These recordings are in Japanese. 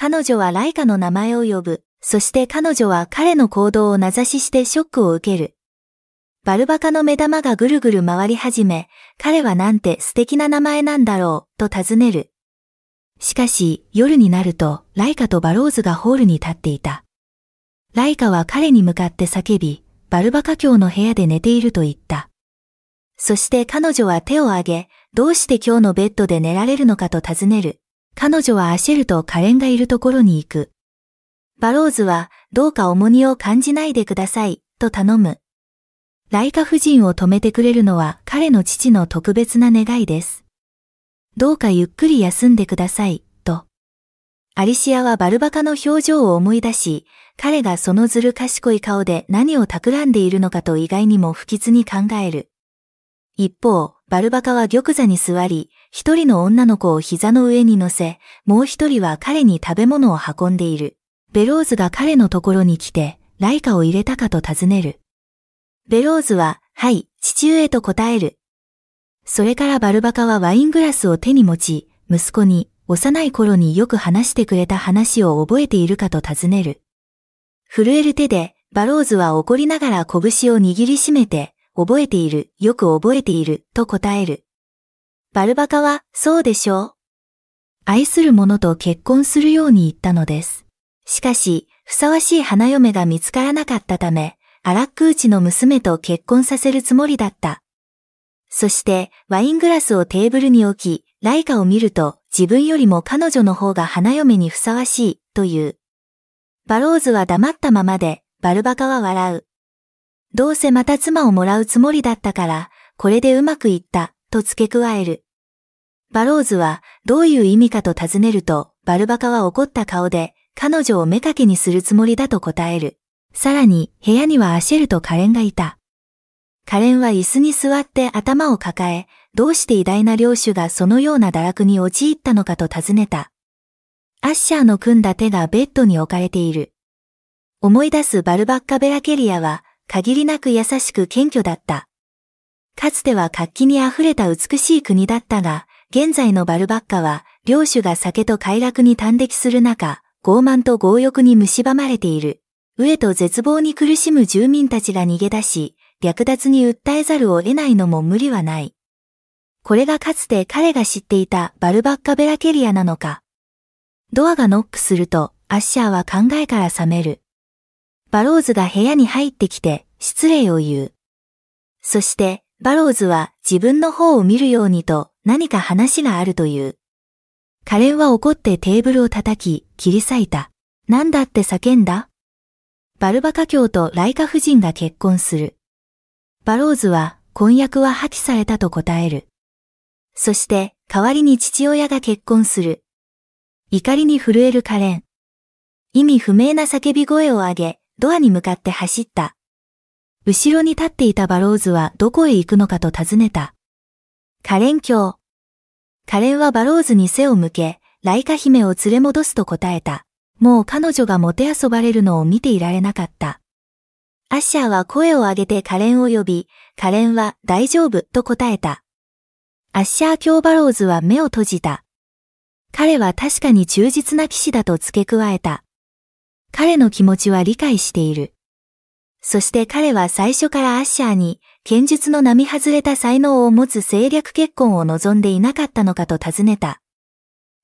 彼女はライカの名前を呼ぶ。そして彼女は彼の行動を名指ししてショックを受ける。バルバカの目玉がぐるぐる回り始め、彼はなんて素敵な名前なんだろう、と尋ねる。しかし、夜になると、ライカとバローズがホールに立っていた。ライカは彼に向かって叫び、バルバカ教の部屋で寝ていると言った。そして彼女は手を挙げ、どうして今日のベッドで寝られるのかと尋ねる。彼女はアシェルとカレンがいるところに行く。バローズは、どうか重荷を感じないでください、と頼む。ライカ夫人を止めてくれるのは彼の父の特別な願いです。どうかゆっくり休んでください、と。アリシアはバルバカの表情を思い出し、彼がそのずる賢い顔で何を企んでいるのかと意外にも不吉に考える。一方、バルバカは玉座に座り、一人の女の子を膝の上に乗せ、もう一人は彼に食べ物を運んでいる。ベローズが彼のところに来て、ライカを入れたかと尋ねる。ベローズは、はい、父上と答える。それからバルバカはワイングラスを手に持ち、息子に、幼い頃によく話してくれた話を覚えているかと尋ねる。震える手で、バローズは怒りながら拳を握りしめて、覚えている、よく覚えている、と答える。バルバカはそうでしょう。愛する者と結婚するように言ったのです。しかし、ふさわしい花嫁が見つからなかったため、アラックうちの娘と結婚させるつもりだった。そして、ワイングラスをテーブルに置き、ライカを見ると、自分よりも彼女の方が花嫁にふさわしい、という。バローズは黙ったままで、バルバカは笑う。どうせまた妻をもらうつもりだったから、これでうまくいった、と付け加える。バローズはどういう意味かと尋ねると、バルバカは怒った顔で、彼女を目かけにするつもりだと答える。さらに、部屋にはアシェルとカレンがいた。カレンは椅子に座って頭を抱え、どうして偉大な領主がそのような堕落に陥ったのかと尋ねた。アッシャーの組んだ手がベッドに置かれている。思い出すバルバッカ・ベラケリアは、限りなく優しく謙虚だった。かつては活気に溢れた美しい国だったが、現在のバルバッカは、領主が酒と快楽に端的する中、傲慢と強欲に蝕まれている。飢えと絶望に苦しむ住民たちが逃げ出し、略奪に訴えざるを得ないのも無理はない。これがかつて彼が知っていたバルバッカ・ベラケリアなのか。ドアがノックすると、アッシャーは考えから覚める。バローズが部屋に入ってきて、失礼を言う。そして、バローズは自分の方を見るようにと何か話があるという。カレンは怒ってテーブルを叩き、切り裂いた。なんだって叫んだバルバカ教とライカ夫人が結婚する。バローズは婚約は破棄されたと答える。そして代わりに父親が結婚する。怒りに震えるカレン。意味不明な叫び声を上げ、ドアに向かって走った。後ろに立っていたバローズはどこへ行くのかと尋ねた。カレン卿。カレンはバローズに背を向け、ライカ姫を連れ戻すと答えた。もう彼女がもてあそばれるのを見ていられなかった。アッシャーは声を上げてカレンを呼び、カレンは大丈夫と答えた。アッシャー卿バローズは目を閉じた。彼は確かに忠実な騎士だと付け加えた。彼の気持ちは理解している。そして彼は最初からアッシャーに、剣術の並外れた才能を持つ政略結婚を望んでいなかったのかと尋ねた。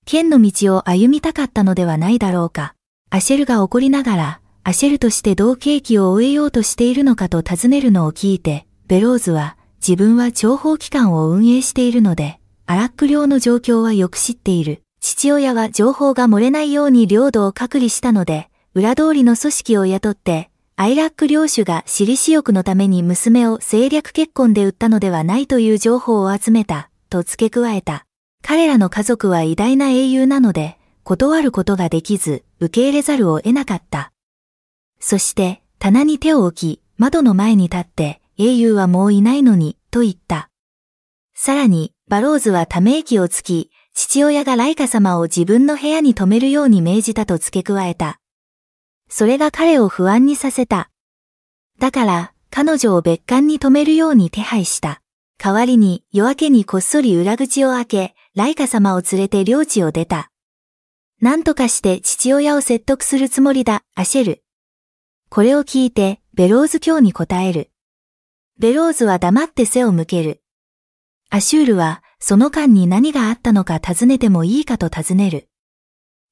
剣の道を歩みたかったのではないだろうか。アシェルが怒りながら、アシェルとして同契機を終えようとしているのかと尋ねるのを聞いて、ベローズは、自分は諜報機関を運営しているので、アラック領の状況はよく知っている。父親は情報が漏れないように領土を隔離したので、裏通りの組織を雇って、アイラック領主が私利私欲のために娘を政略結婚で売ったのではないという情報を集めた、と付け加えた。彼らの家族は偉大な英雄なので、断ることができず、受け入れざるを得なかった。そして、棚に手を置き、窓の前に立って、英雄はもういないのに、と言った。さらに、バローズはため息をつき、父親がライカ様を自分の部屋に泊めるように命じたと付け加えた。それが彼を不安にさせた。だから、彼女を別館に止めるように手配した。代わりに夜明けにこっそり裏口を開け、ライカ様を連れて領地を出た。何とかして父親を説得するつもりだ、アシェル。これを聞いて、ベローズ卿に答える。ベローズは黙って背を向ける。アシュールは、その間に何があったのか尋ねてもいいかと尋ねる。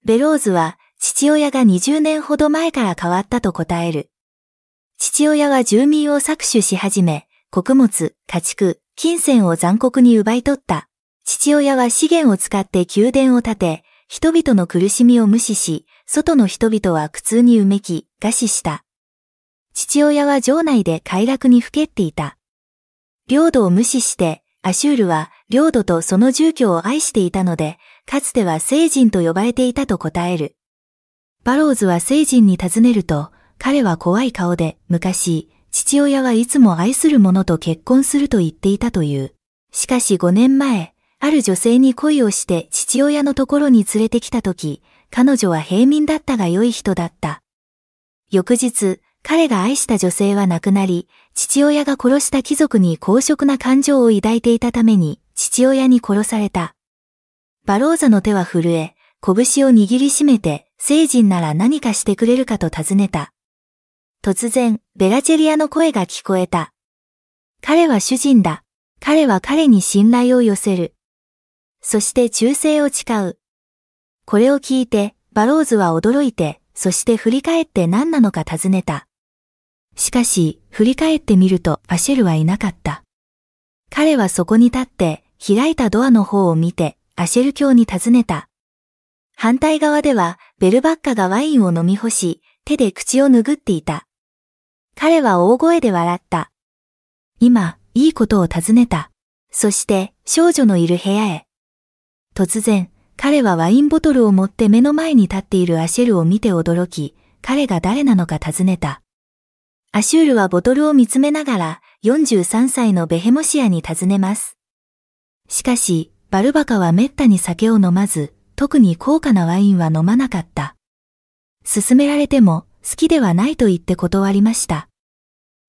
ベローズは、父親が20年ほど前から変わったと答える。父親は住民を搾取し始め、穀物、家畜、金銭を残酷に奪い取った。父親は資源を使って宮殿を建て、人々の苦しみを無視し、外の人々は苦痛にうめき、餓死した。父親は城内で快楽にふけっていた。領土を無視して、アシュールは領土とその住居を愛していたので、かつては聖人と呼ばれていたと答える。バローズは聖人に尋ねると、彼は怖い顔で、昔、父親はいつも愛する者と結婚すると言っていたという。しかし5年前、ある女性に恋をして父親のところに連れてきたとき、彼女は平民だったが良い人だった。翌日、彼が愛した女性は亡くなり、父親が殺した貴族に公職な感情を抱いていたために、父親に殺された。バローザの手は震え、拳を握りしめて、聖人なら何かしてくれるかと尋ねた。突然、ベラチェリアの声が聞こえた。彼は主人だ。彼は彼に信頼を寄せる。そして忠誠を誓う。これを聞いて、バローズは驚いて、そして振り返って何なのか尋ねた。しかし、振り返ってみると、アシェルはいなかった。彼はそこに立って、開いたドアの方を見て、アシェル教に尋ねた。反対側ではベルバッカがワインを飲み干し、手で口を拭っていた。彼は大声で笑った。今、いいことを尋ねた。そして少女のいる部屋へ。突然、彼はワインボトルを持って目の前に立っているアシェルを見て驚き、彼が誰なのか尋ねた。アシュールはボトルを見つめながら43歳のベヘモシアに尋ねます。しかし、バルバカは滅多に酒を飲まず、特に高価なワインは飲まなかった。勧められても好きではないと言って断りました。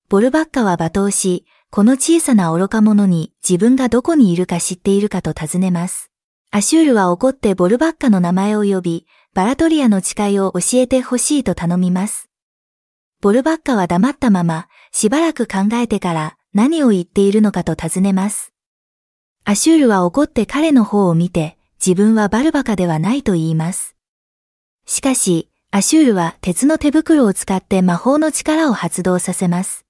ボルバッカは罵倒し、この小さな愚か者に自分がどこにいるか知っているかと尋ねます。アシュールは怒ってボルバッカの名前を呼び、バラトリアの誓いを教えてほしいと頼みます。ボルバッカは黙ったまま、しばらく考えてから何を言っているのかと尋ねます。アシュールは怒って彼の方を見て、自分はバルバカではないと言います。しかし、アシュールは鉄の手袋を使って魔法の力を発動させます。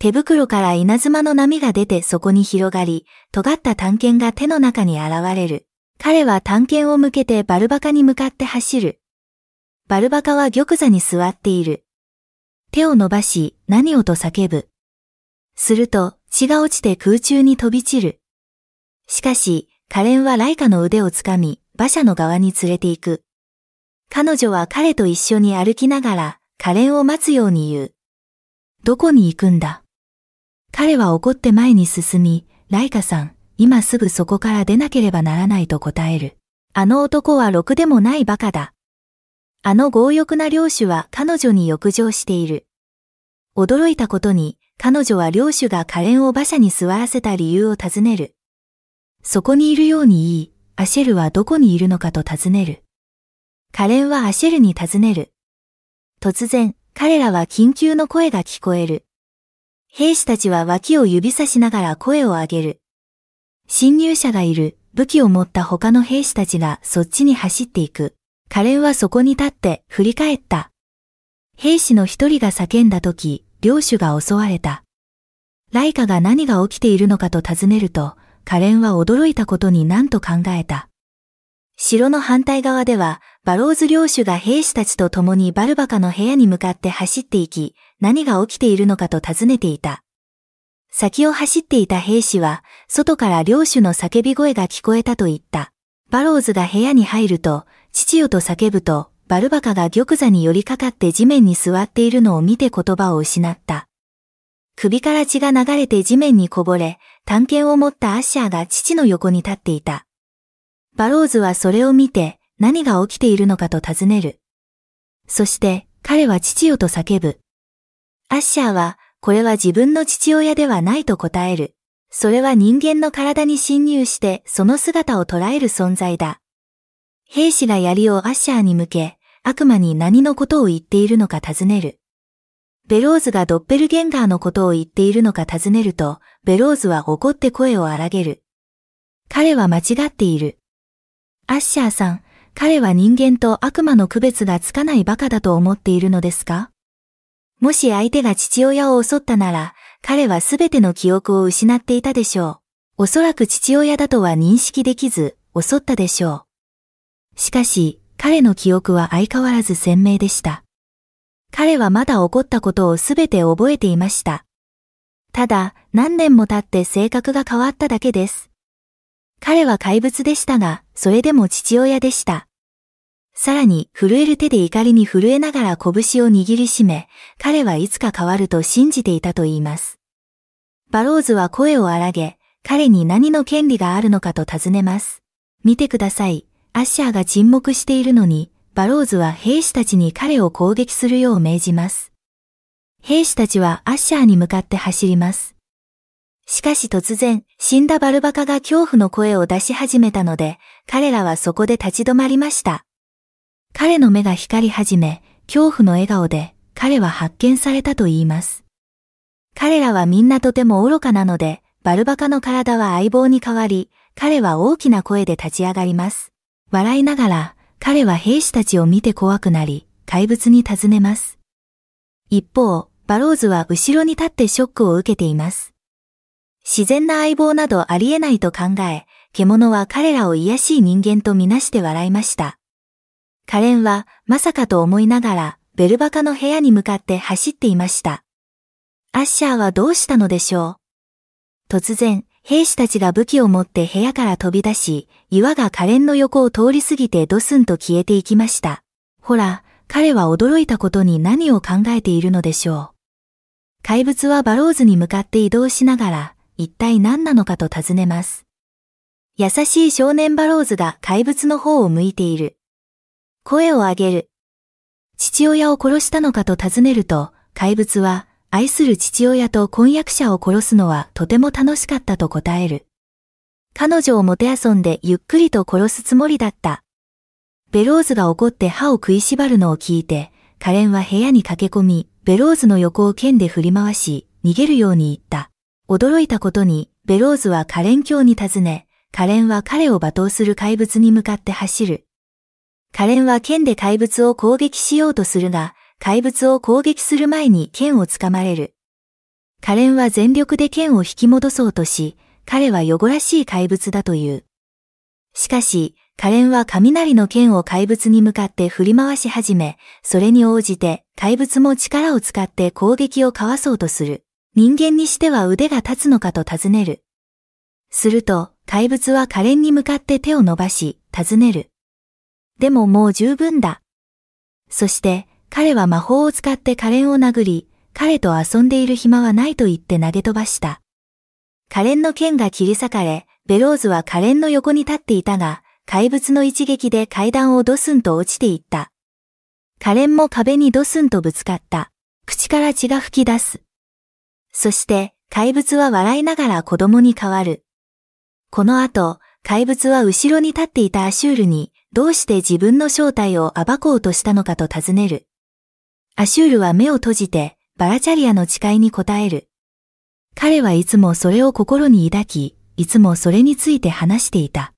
手袋から稲妻の波が出てそこに広がり、尖った探検が手の中に現れる。彼は探検を向けてバルバカに向かって走る。バルバカは玉座に座っている。手を伸ばし、何をと叫ぶ。すると、血が落ちて空中に飛び散る。しかし、カレンはライカの腕をつかみ、馬車の側に連れて行く。彼女は彼と一緒に歩きながら、カレンを待つように言う。どこに行くんだ彼は怒って前に進み、ライカさん、今すぐそこから出なければならないと答える。あの男はろくでもない馬鹿だ。あの強欲な領主は彼女に欲情している。驚いたことに、彼女は領主が可憐を馬車に座らせた理由を尋ねる。そこにいるように言い、アシェルはどこにいるのかと尋ねる。カレンはアシェルに尋ねる。突然、彼らは緊急の声が聞こえる。兵士たちは脇を指さしながら声を上げる。侵入者がいる、武器を持った他の兵士たちがそっちに走っていく。カレンはそこに立って振り返った。兵士の一人が叫んだ時、領主が襲われた。ライカが何が起きているのかと尋ねると、カレンは驚いたことに何と考えた。城の反対側では、バローズ領主が兵士たちと共にバルバカの部屋に向かって走っていき、何が起きているのかと尋ねていた。先を走っていた兵士は、外から領主の叫び声が聞こえたと言った。バローズが部屋に入ると、父よと叫ぶと、バルバカが玉座に寄りかかって地面に座っているのを見て言葉を失った。首から血が流れて地面にこぼれ、探検を持ったアッシャーが父の横に立っていた。バローズはそれを見て何が起きているのかと尋ねる。そして彼は父よと叫ぶ。アッシャーはこれは自分の父親ではないと答える。それは人間の体に侵入してその姿を捉える存在だ。兵士が槍をアッシャーに向け、悪魔に何のことを言っているのか尋ねる。ベローズがドッペルゲンダーのことを言っているのか尋ねると、ベローズは怒って声を荒げる。彼は間違っている。アッシャーさん、彼は人間と悪魔の区別がつかない馬鹿だと思っているのですかもし相手が父親を襲ったなら、彼はすべての記憶を失っていたでしょう。おそらく父親だとは認識できず、襲ったでしょう。しかし、彼の記憶は相変わらず鮮明でした。彼はまだ起こったことをすべて覚えていました。ただ、何年も経って性格が変わっただけです。彼は怪物でしたが、それでも父親でした。さらに、震える手で怒りに震えながら拳を握りしめ、彼はいつか変わると信じていたと言います。バローズは声を荒げ、彼に何の権利があるのかと尋ねます。見てください。アッシャーが沈黙しているのに、バローズは兵士たちに彼を攻撃するよう命じます。兵士たちはアッシャーに向かって走ります。しかし突然、死んだバルバカが恐怖の声を出し始めたので、彼らはそこで立ち止まりました。彼の目が光り始め、恐怖の笑顔で彼は発見されたと言います。彼らはみんなとても愚かなので、バルバカの体は相棒に変わり、彼は大きな声で立ち上がります。笑いながら、彼は兵士たちを見て怖くなり、怪物に尋ねます。一方、バローズは後ろに立ってショックを受けています。自然な相棒などありえないと考え、獣は彼らを癒しい人間とみなして笑いました。カレンは、まさかと思いながら、ベルバカの部屋に向かって走っていました。アッシャーはどうしたのでしょう突然、兵士たちが武器を持って部屋から飛び出し、岩が可憐の横を通り過ぎてドスンと消えていきました。ほら、彼は驚いたことに何を考えているのでしょう。怪物はバローズに向かって移動しながら、一体何なのかと尋ねます。優しい少年バローズが怪物の方を向いている。声を上げる。父親を殺したのかと尋ねると、怪物は、愛する父親と婚約者を殺すのはとても楽しかったと答える。彼女をもてあそんでゆっくりと殺すつもりだった。ベローズが怒って歯を食いしばるのを聞いて、カレンは部屋に駆け込み、ベローズの横を剣で振り回し、逃げるように言った。驚いたことに、ベローズはカレン卿に尋ね、カレンは彼を罵倒する怪物に向かって走る。カレンは剣で怪物を攻撃しようとするが、怪物を攻撃する前に剣をつかまれる。カレンは全力で剣を引き戻そうとし、彼は汚らしい怪物だという。しかし、カレンは雷の剣を怪物に向かって振り回し始め、それに応じて怪物も力を使って攻撃をかわそうとする。人間にしては腕が立つのかと尋ねる。すると、怪物はカレンに向かって手を伸ばし、尋ねる。でももう十分だ。そして、彼は魔法を使ってカレンを殴り、彼と遊んでいる暇はないと言って投げ飛ばした。カレンの剣が切り裂かれ、ベローズはカレンの横に立っていたが、怪物の一撃で階段をドスンと落ちていった。カレンも壁にドスンとぶつかった。口から血が吹き出す。そして、怪物は笑いながら子供に変わる。この後、怪物は後ろに立っていたアシュールに、どうして自分の正体を暴こうとしたのかと尋ねる。アシュールは目を閉じてバラチャリアの誓いに応える。彼はいつもそれを心に抱き、いつもそれについて話していた。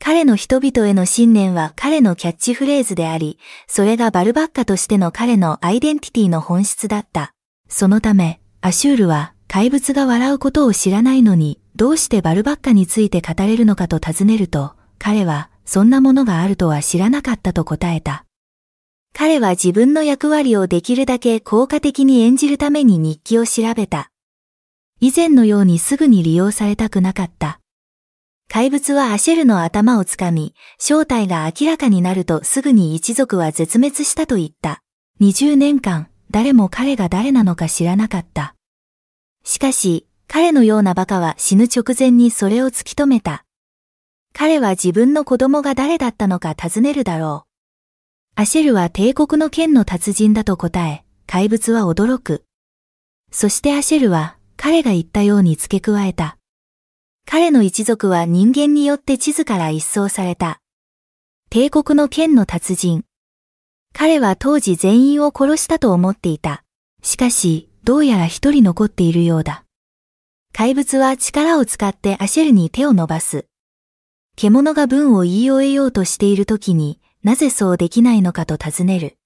彼の人々への信念は彼のキャッチフレーズであり、それがバルバッカとしての彼のアイデンティティの本質だった。そのため、アシュールは怪物が笑うことを知らないのに、どうしてバルバッカについて語れるのかと尋ねると、彼は、そんなものがあるとは知らなかったと答えた。彼は自分の役割をできるだけ効果的に演じるために日記を調べた。以前のようにすぐに利用されたくなかった。怪物はアシェルの頭をつかみ、正体が明らかになるとすぐに一族は絶滅したと言った。20年間、誰も彼が誰なのか知らなかった。しかし、彼のような馬鹿は死ぬ直前にそれを突き止めた。彼は自分の子供が誰だったのか尋ねるだろう。アシェルは帝国の剣の達人だと答え、怪物は驚く。そしてアシェルは彼が言ったように付け加えた。彼の一族は人間によって地図から一掃された。帝国の剣の達人。彼は当時全員を殺したと思っていた。しかし、どうやら一人残っているようだ。怪物は力を使ってアシェルに手を伸ばす。獣が文を言い終えようとしている時に、なぜそうできないのかと尋ねる。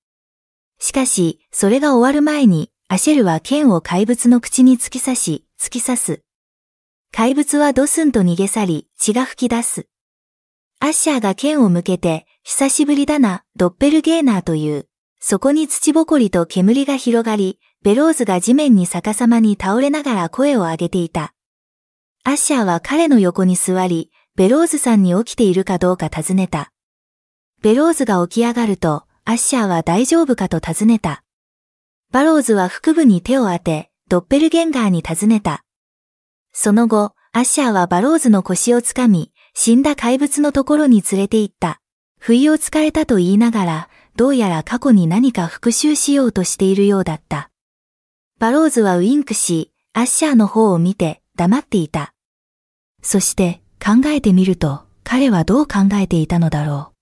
しかし、それが終わる前に、アシェルは剣を怪物の口に突き刺し、突き刺す。怪物はドスンと逃げ去り、血が吹き出す。アッシャーが剣を向けて、久しぶりだな、ドッペルゲーナーという、そこに土ぼこりと煙が広がり、ベローズが地面に逆さまに倒れながら声を上げていた。アッシャーは彼の横に座り、ベローズさんに起きているかどうか尋ねた。ベローズが起き上がると、アッシャーは大丈夫かと尋ねた。バローズは腹部に手を当て、ドッペルゲンガーに尋ねた。その後、アッシャーはバローズの腰をつかみ、死んだ怪物のところに連れて行った。不意をつかれたと言いながら、どうやら過去に何か復讐しようとしているようだった。バローズはウインクし、アッシャーの方を見て黙っていた。そして考えてみると、彼はどう考えていたのだろう。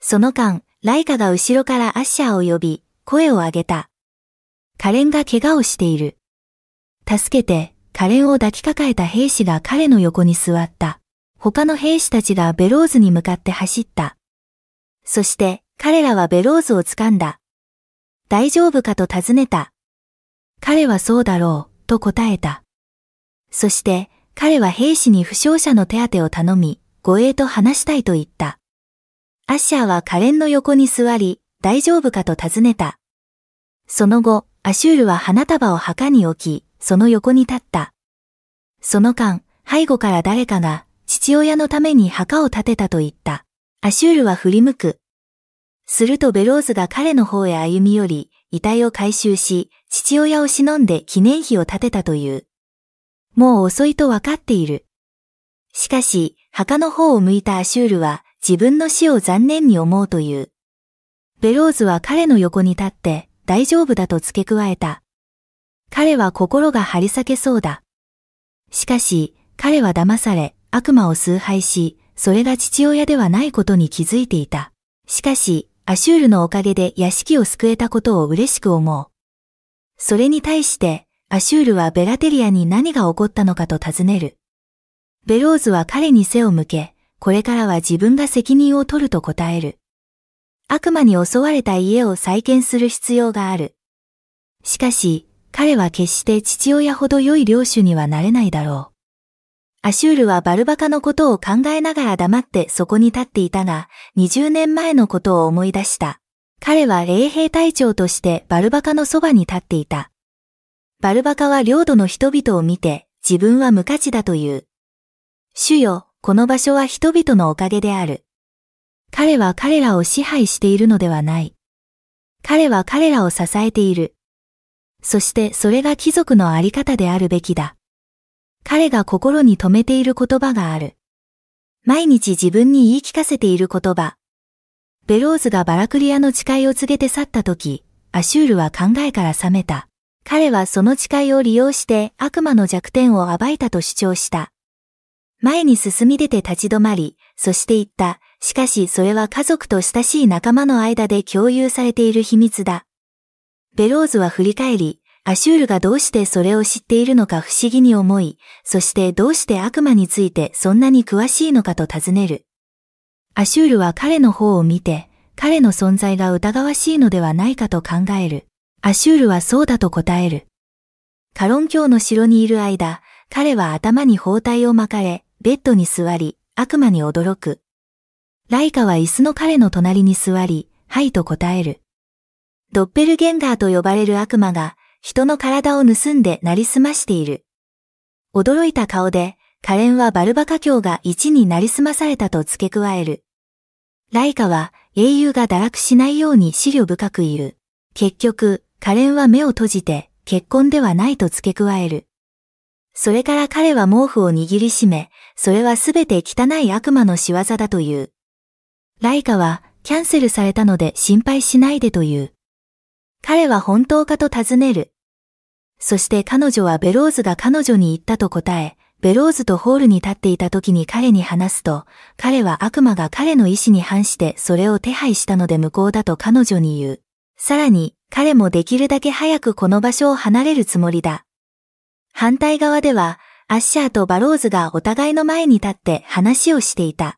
その間、ライカが後ろからアッシャーを呼び、声を上げた。カレンが怪我をしている。助けて、カレンを抱きかかえた兵士が彼の横に座った。他の兵士たちがベローズに向かって走った。そして彼らはベローズを掴んだ。大丈夫かと尋ねた。彼はそうだろう、と答えた。そして彼は兵士に負傷者の手当てを頼み、護衛と話したいと言った。アッシャーはカレンの横に座り、大丈夫かと尋ねた。その後、アシュールは花束を墓に置き、その横に立った。その間、背後から誰かが、父親のために墓を建てたと言った。アシュールは振り向く。するとベローズが彼の方へ歩み寄り、遺体を回収し、父親を忍んで記念碑を建てたという。もう遅いとわかっている。しかし、墓の方を向いたアシュールは、自分の死を残念に思うという。ベローズは彼の横に立って大丈夫だと付け加えた。彼は心が張り裂けそうだ。しかし、彼は騙され、悪魔を崇拝し、それが父親ではないことに気づいていた。しかし、アシュールのおかげで屋敷を救えたことを嬉しく思う。それに対して、アシュールはベラテリアに何が起こったのかと尋ねる。ベローズは彼に背を向け、これからは自分が責任を取ると答える。悪魔に襲われた家を再建する必要がある。しかし、彼は決して父親ほど良い領主にはなれないだろう。アシュールはバルバカのことを考えながら黙ってそこに立っていたが、20年前のことを思い出した。彼は霊兵隊長としてバルバカのそばに立っていた。バルバカは領土の人々を見て自分は無価値だという。主よ、この場所は人々のおかげである。彼は彼らを支配しているのではない。彼は彼らを支えている。そしてそれが貴族のあり方であるべきだ。彼が心に留めている言葉がある。毎日自分に言い聞かせている言葉。ベローズがバラクリアの誓いを告げて去った時、アシュールは考えから覚めた。彼はその誓いを利用して悪魔の弱点を暴いたと主張した。前に進み出て立ち止まり、そして言った。しかしそれは家族と親しい仲間の間で共有されている秘密だ。ベローズは振り返り、アシュールがどうしてそれを知っているのか不思議に思い、そしてどうして悪魔についてそんなに詳しいのかと尋ねる。アシュールは彼の方を見て、彼の存在が疑わしいのではないかと考える。アシュールはそうだと答える。カロン教の城にいる間、彼は頭に包帯を巻かれ、ベッドに座り、悪魔に驚く。ライカは椅子の彼の隣に座り、はいと答える。ドッペルゲンガーと呼ばれる悪魔が、人の体を盗んでなりすましている。驚いた顔で、カレンはバルバカ教が一になりすまされたと付け加える。ライカは英雄が堕落しないように資料深く言う。結局、カレンは目を閉じて結婚ではないと付け加える。それから彼は毛布を握りしめ、それはすべて汚い悪魔の仕業だという。ライカはキャンセルされたので心配しないでという。彼は本当かと尋ねる。そして彼女はベローズが彼女に言ったと答え、ベローズとホールに立っていた時に彼に話すと、彼は悪魔が彼の意志に反してそれを手配したので無効だと彼女に言う。さらに、彼もできるだけ早くこの場所を離れるつもりだ。反対側では、アッシャーとバローズがお互いの前に立って話をしていた。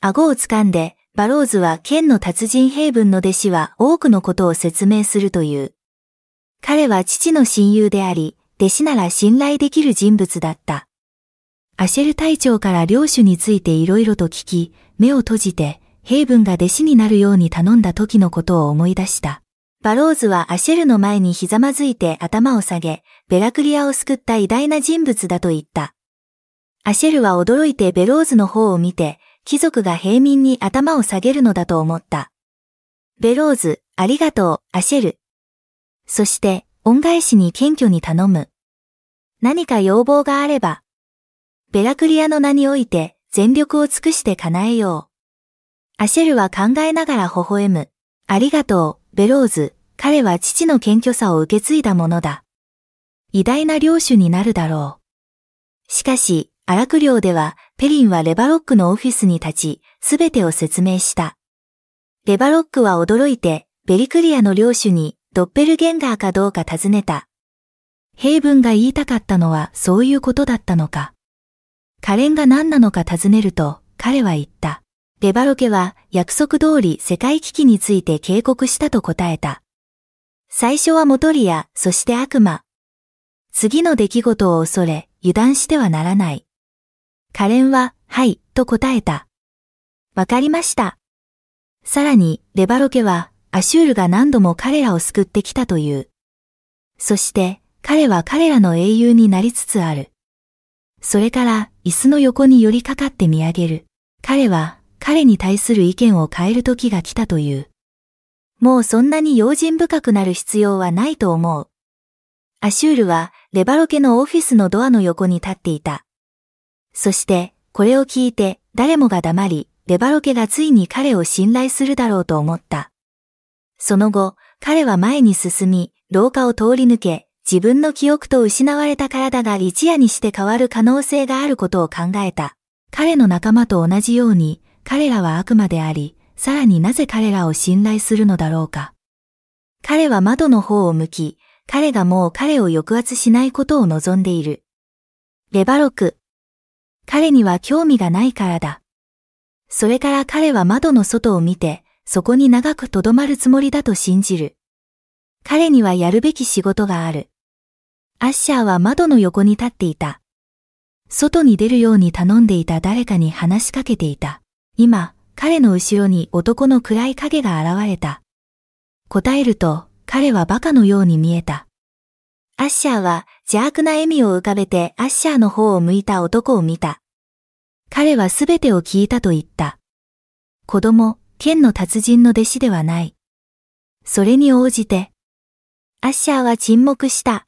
顎を掴んで、バローズは剣の達人ヘイブンの弟子は多くのことを説明するという。彼は父の親友であり、弟子なら信頼できる人物だった。アシェル隊長から領主について色々と聞き、目を閉じて、ヘイブンが弟子になるように頼んだ時のことを思い出した。バローズはアシェルの前にひざまずいて頭を下げ、ベラクリアを救った偉大な人物だと言った。アシェルは驚いてベローズの方を見て、貴族が平民に頭を下げるのだと思った。ベローズ、ありがとう、アシェル。そして、恩返しに謙虚に頼む。何か要望があれば、ベラクリアの名において全力を尽くして叶えよう。アシェルは考えながら微笑む。ありがとう、ベローズ。彼は父の謙虚さを受け継いだものだ。偉大な領主になるだろう。しかし、アラク領では、ペリンはレバロックのオフィスに立ち、すべてを説明した。レバロックは驚いて、ベリクリアの領主に、ドッペルゲンガーかどうか尋ねた。ヘイブンが言いたかったのはそういうことだったのか。可憐が何なのか尋ねると、彼は言った。レバロケは約束通り世界危機について警告したと答えた。最初はモトリア、そして悪魔、次の出来事を恐れ、油断してはならない。カレンは、はい、と答えた。わかりました。さらに、レバロケは、アシュールが何度も彼らを救ってきたという。そして、彼は彼らの英雄になりつつある。それから、椅子の横に寄りかかって見上げる。彼は、彼に対する意見を変える時が来たという。もうそんなに用心深くなる必要はないと思う。アシュールは、レバロ家のオフィスのドアの横に立っていた。そして、これを聞いて、誰もが黙り、レバロ家がついに彼を信頼するだろうと思った。その後、彼は前に進み、廊下を通り抜け、自分の記憶と失われた体が一夜にして変わる可能性があることを考えた。彼の仲間と同じように、彼らは悪魔であり、さらになぜ彼らを信頼するのだろうか。彼は窓の方を向き、彼がもう彼を抑圧しないことを望んでいる。レバロク。彼には興味がないからだ。それから彼は窓の外を見て、そこに長く留まるつもりだと信じる。彼にはやるべき仕事がある。アッシャーは窓の横に立っていた。外に出るように頼んでいた誰かに話しかけていた。今、彼の後ろに男の暗い影が現れた。答えると、彼は馬鹿のように見えた。アッシャーは邪悪な笑みを浮かべてアッシャーの方を向いた男を見た。彼はすべてを聞いたと言った。子供、剣の達人の弟子ではない。それに応じて。アッシャーは沈黙した。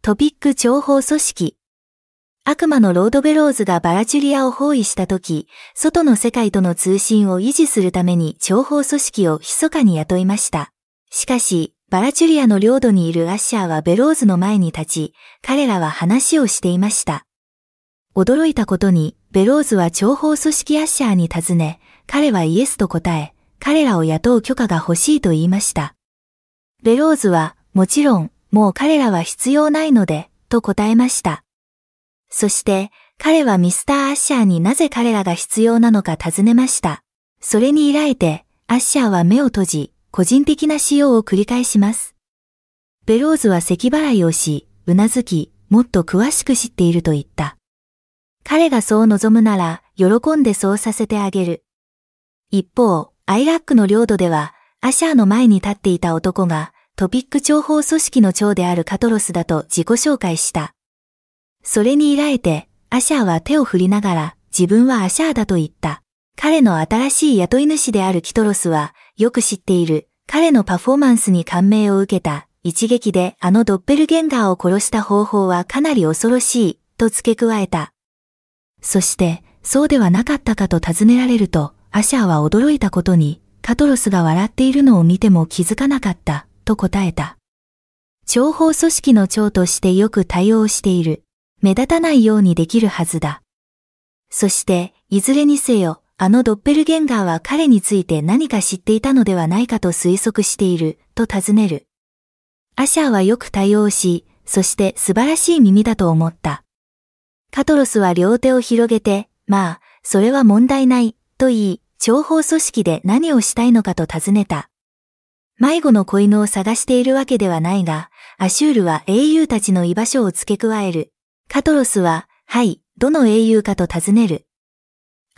トピック情報組織。悪魔のロードベローズがバラチュリアを包囲した時、外の世界との通信を維持するために情報組織を密かに雇いました。しかし、バラチュリアの領土にいるアッシャーはベローズの前に立ち、彼らは話をしていました。驚いたことに、ベローズは諜報組織アッシャーに尋ね、彼はイエスと答え、彼らを雇う許可が欲しいと言いました。ベローズは、もちろん、もう彼らは必要ないので、と答えました。そして、彼はミスター・アッシャーになぜ彼らが必要なのか尋ねました。それに依頼て、アッシャーは目を閉じ、個人的な使用を繰り返します。ベローズは咳払いをし、うなずき、もっと詳しく知っていると言った。彼がそう望むなら、喜んでそうさせてあげる。一方、アイラックの領土では、アシャーの前に立っていた男が、トピック情報組織の長であるカトロスだと自己紹介した。それに依頼て、アシャーは手を振りながら、自分はアシャーだと言った。彼の新しい雇い主であるキトロスは、よく知っている彼のパフォーマンスに感銘を受けた一撃であのドッペルゲンガーを殺した方法はかなり恐ろしいと付け加えた。そしてそうではなかったかと尋ねられるとアシャーは驚いたことにカトロスが笑っているのを見ても気づかなかったと答えた。情報組織の長としてよく対応している。目立たないようにできるはずだ。そして、いずれにせよ、あのドッペルゲンガーは彼について何か知っていたのではないかと推測している、と尋ねる。アシャーはよく対応し、そして素晴らしい耳だと思った。カトロスは両手を広げて、まあ、それは問題ない、と言い、諜報組織で何をしたいのかと尋ねた。迷子の子犬を探しているわけではないが、アシュールは英雄たちの居場所を付け加える。カトロスは、はい、どの英雄かと尋ねる。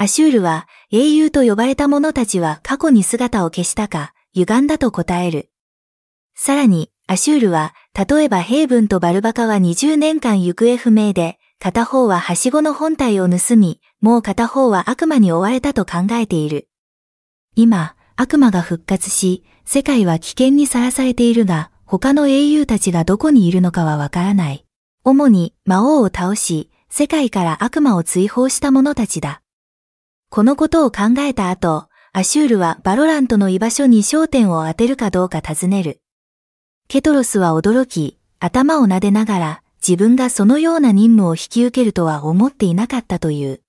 アシュールは英雄と呼ばれた者たちは過去に姿を消したか、歪んだと答える。さらに、アシュールは、例えばヘイブンとバルバカは20年間行方不明で、片方ははしごの本体を盗み、もう片方は悪魔に追われたと考えている。今、悪魔が復活し、世界は危険にさらされているが、他の英雄たちがどこにいるのかはわからない。主に魔王を倒し、世界から悪魔を追放した者たちだ。このことを考えた後、アシュールはバロラントの居場所に焦点を当てるかどうか尋ねる。ケトロスは驚き、頭を撫でながら、自分がそのような任務を引き受けるとは思っていなかったという。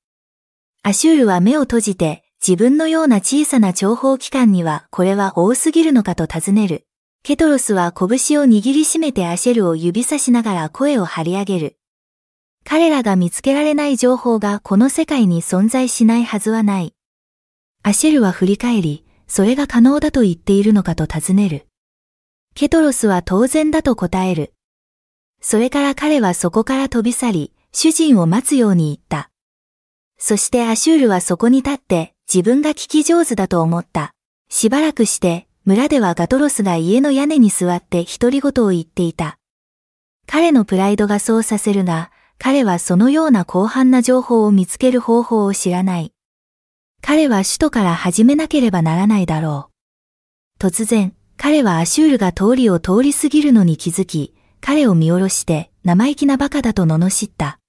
アシュールは目を閉じて、自分のような小さな情報機関にはこれは多すぎるのかと尋ねる。ケトロスは拳を握りしめてアシェルを指さしながら声を張り上げる。彼らが見つけられない情報がこの世界に存在しないはずはない。アシェルは振り返り、それが可能だと言っているのかと尋ねる。ケトロスは当然だと答える。それから彼はそこから飛び去り、主人を待つように言った。そしてアシュールはそこに立って自分が聞き上手だと思った。しばらくして村ではガトロスが家の屋根に座って独り言を言っていた。彼のプライドがそうさせるが、彼はそのような広範な情報を見つける方法を知らない。彼は首都から始めなければならないだろう。突然、彼はアシュールが通りを通り過ぎるのに気づき、彼を見下ろして生意気な馬鹿だと罵った。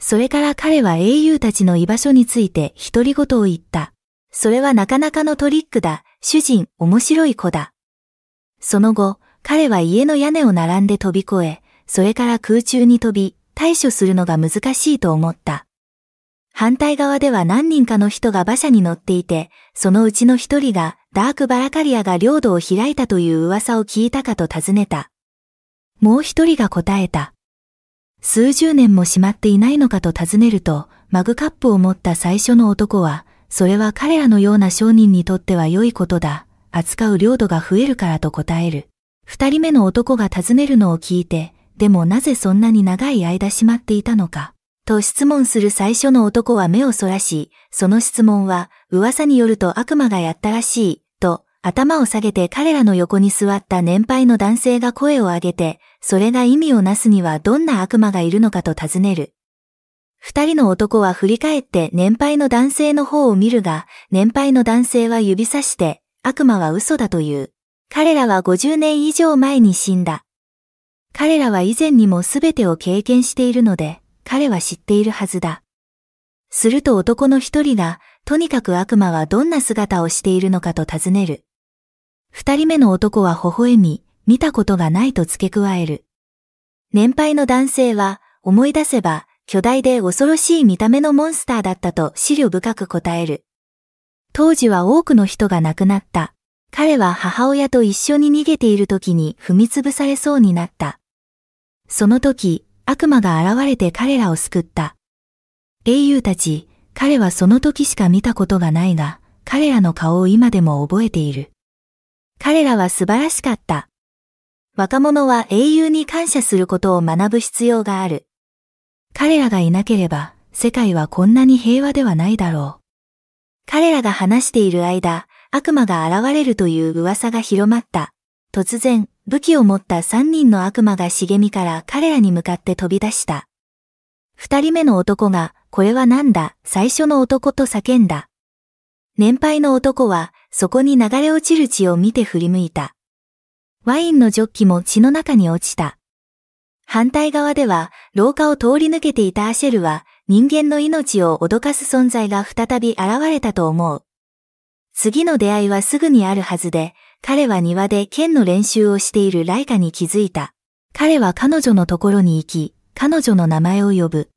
それから彼は英雄たちの居場所について独り言を言った。それはなかなかのトリックだ。主人、面白い子だ。その後、彼は家の屋根を並んで飛び越え、それから空中に飛び、対処するのが難しいと思った。反対側では何人かの人が馬車に乗っていて、そのうちの一人がダークバラカリアが領土を開いたという噂を聞いたかと尋ねた。もう一人が答えた。数十年もしまっていないのかと尋ねると、マグカップを持った最初の男は、それは彼らのような商人にとっては良いことだ。扱う領土が増えるからと答える。二人目の男が尋ねるのを聞いて、でもなぜそんなに長い間しまっていたのか。と質問する最初の男は目をそらし、その質問は、噂によると悪魔がやったらしい、と、頭を下げて彼らの横に座った年配の男性が声を上げて、それが意味をなすにはどんな悪魔がいるのかと尋ねる。二人の男は振り返って年配の男性の方を見るが、年配の男性は指さして、悪魔は嘘だという。彼らは50年以上前に死んだ。彼らは以前にも全てを経験しているので、彼は知っているはずだ。すると男の一人が、とにかく悪魔はどんな姿をしているのかと尋ねる。二人目の男は微笑み、見たことがないと付け加える。年配の男性は、思い出せば、巨大で恐ろしい見た目のモンスターだったと資料深く答える。当時は多くの人が亡くなった。彼は母親と一緒に逃げている時に踏みつぶされそうになった。その時、悪魔が現れて彼らを救った。英雄たち、彼はその時しか見たことがないが、彼らの顔を今でも覚えている。彼らは素晴らしかった。若者は英雄に感謝することを学ぶ必要がある。彼らがいなければ、世界はこんなに平和ではないだろう。彼らが話している間、悪魔が現れるという噂が広まった。突然、武器を持った三人の悪魔が茂みから彼らに向かって飛び出した。二人目の男が、これはなんだ、最初の男と叫んだ。年配の男は、そこに流れ落ちる血を見て振り向いた。ワインのジョッキも血の中に落ちた。反対側では、廊下を通り抜けていたアシェルは、人間の命を脅かす存在が再び現れたと思う。次の出会いはすぐにあるはずで、彼は庭で剣の練習をしているライカに気づいた。彼は彼女のところに行き、彼女の名前を呼ぶ。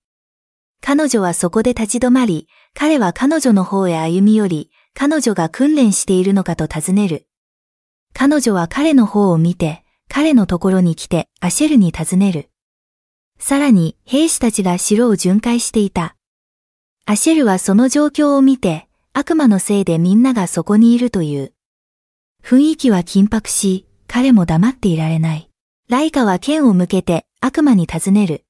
彼女はそこで立ち止まり、彼は彼女の方へ歩み寄り、彼女が訓練しているのかと尋ねる。彼女は彼の方を見て、彼のところに来てアシェルに尋ねる。さらに兵士たちが城を巡回していた。アシェルはその状況を見て、悪魔のせいでみんながそこにいるという。雰囲気は緊迫し、彼も黙っていられない。ライカは剣を向けて悪魔に尋ねる。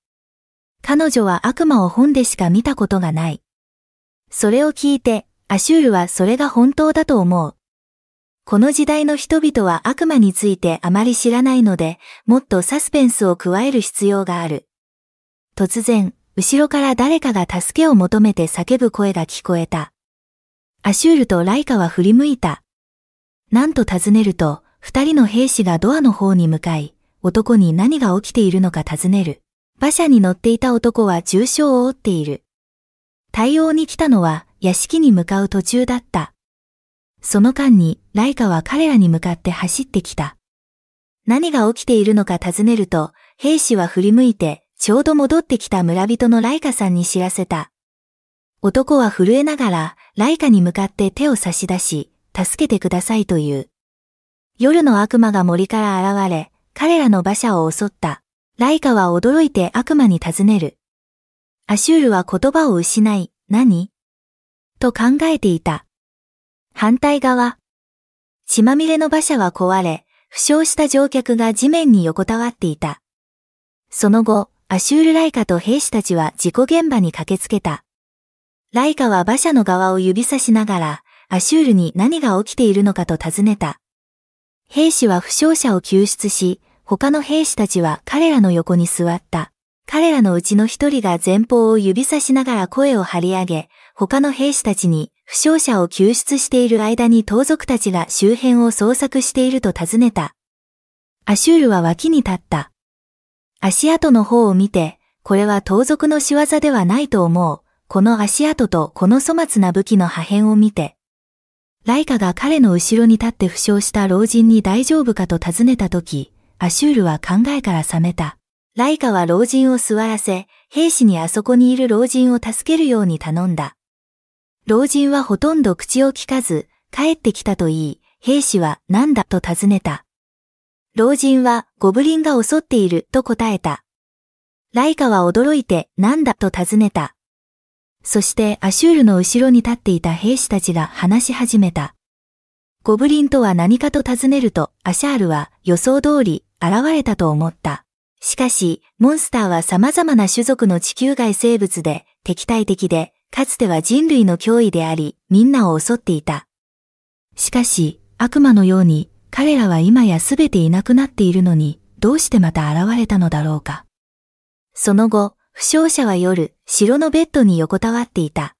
彼女は悪魔を本でしか見たことがない。それを聞いて、アシュールはそれが本当だと思う。この時代の人々は悪魔についてあまり知らないので、もっとサスペンスを加える必要がある。突然、後ろから誰かが助けを求めて叫ぶ声が聞こえた。アシュールとライカは振り向いた。なんと尋ねると、二人の兵士がドアの方に向かい、男に何が起きているのか尋ねる。馬車に乗っていた男は重傷を負っている。対応に来たのは屋敷に向かう途中だった。その間に、ライカは彼らに向かって走ってきた。何が起きているのか尋ねると、兵士は振り向いて、ちょうど戻ってきた村人のライカさんに知らせた。男は震えながら、ライカに向かって手を差し出し、助けてくださいという。夜の悪魔が森から現れ、彼らの馬車を襲った。ライカは驚いて悪魔に尋ねる。アシュールは言葉を失い、何と考えていた。反対側。血まみれの馬車は壊れ、負傷した乗客が地面に横たわっていた。その後、アシュールライカと兵士たちは事故現場に駆けつけた。ライカは馬車の側を指さしながら、アシュールに何が起きているのかと尋ねた。兵士は負傷者を救出し、他の兵士たちは彼らの横に座った。彼らのうちの一人が前方を指さしながら声を張り上げ、他の兵士たちに負傷者を救出している間に盗賊たちが周辺を捜索していると尋ねた。アシュールは脇に立った。足跡の方を見て、これは盗賊の仕業ではないと思う。この足跡とこの粗末な武器の破片を見て、ライカが彼の後ろに立って負傷した老人に大丈夫かと尋ねた時、アシュールは考えから覚めた。ライカは老人を座らせ、兵士にあそこにいる老人を助けるように頼んだ。老人はほとんど口を聞かず、帰ってきたと言い、兵士は何だと尋ねた。老人はゴブリンが襲っていると答えた。ライカは驚いて何だと尋ねた。そしてアシュールの後ろに立っていた兵士たちが話し始めた。ゴブリンとは何かと尋ねると、アシャールは予想通り現れたと思った。しかし、モンスターは様々な種族の地球外生物で、敵対的で、かつては人類の脅威であり、みんなを襲っていた。しかし、悪魔のように、彼らは今や全ていなくなっているのに、どうしてまた現れたのだろうか。その後、負傷者は夜、城のベッドに横たわっていた。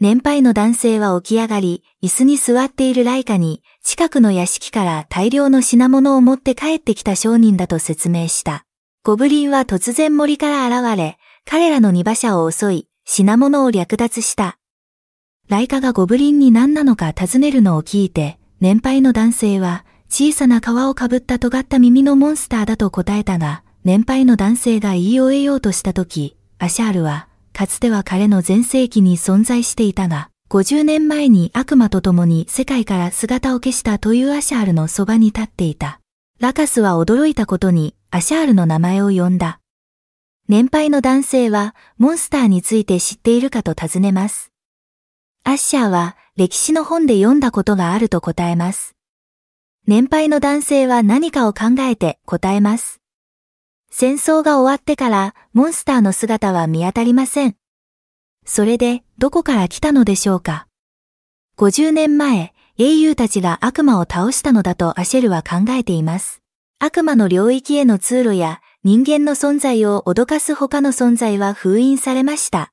年配の男性は起き上がり、椅子に座っているライカに、近くの屋敷から大量の品物を持って帰ってきた商人だと説明した。ゴブリンは突然森から現れ、彼らの荷馬車を襲い、品物を略奪した。ライカがゴブリンに何なのか尋ねるのを聞いて、年配の男性は、小さな皮をかぶった尖った耳のモンスターだと答えたが、年配の男性が言い終えようとした時、アシャールは、かつては彼の前世紀に存在していたが、50年前に悪魔と共に世界から姿を消したというアシャールのそばに立っていた。ラカスは驚いたことにアシャールの名前を呼んだ。年配の男性はモンスターについて知っているかと尋ねます。アッシャーは歴史の本で読んだことがあると答えます。年配の男性は何かを考えて答えます。戦争が終わってからモンスターの姿は見当たりません。それでどこから来たのでしょうか。50年前、英雄たちが悪魔を倒したのだとアシェルは考えています。悪魔の領域への通路や人間の存在を脅かす他の存在は封印されました。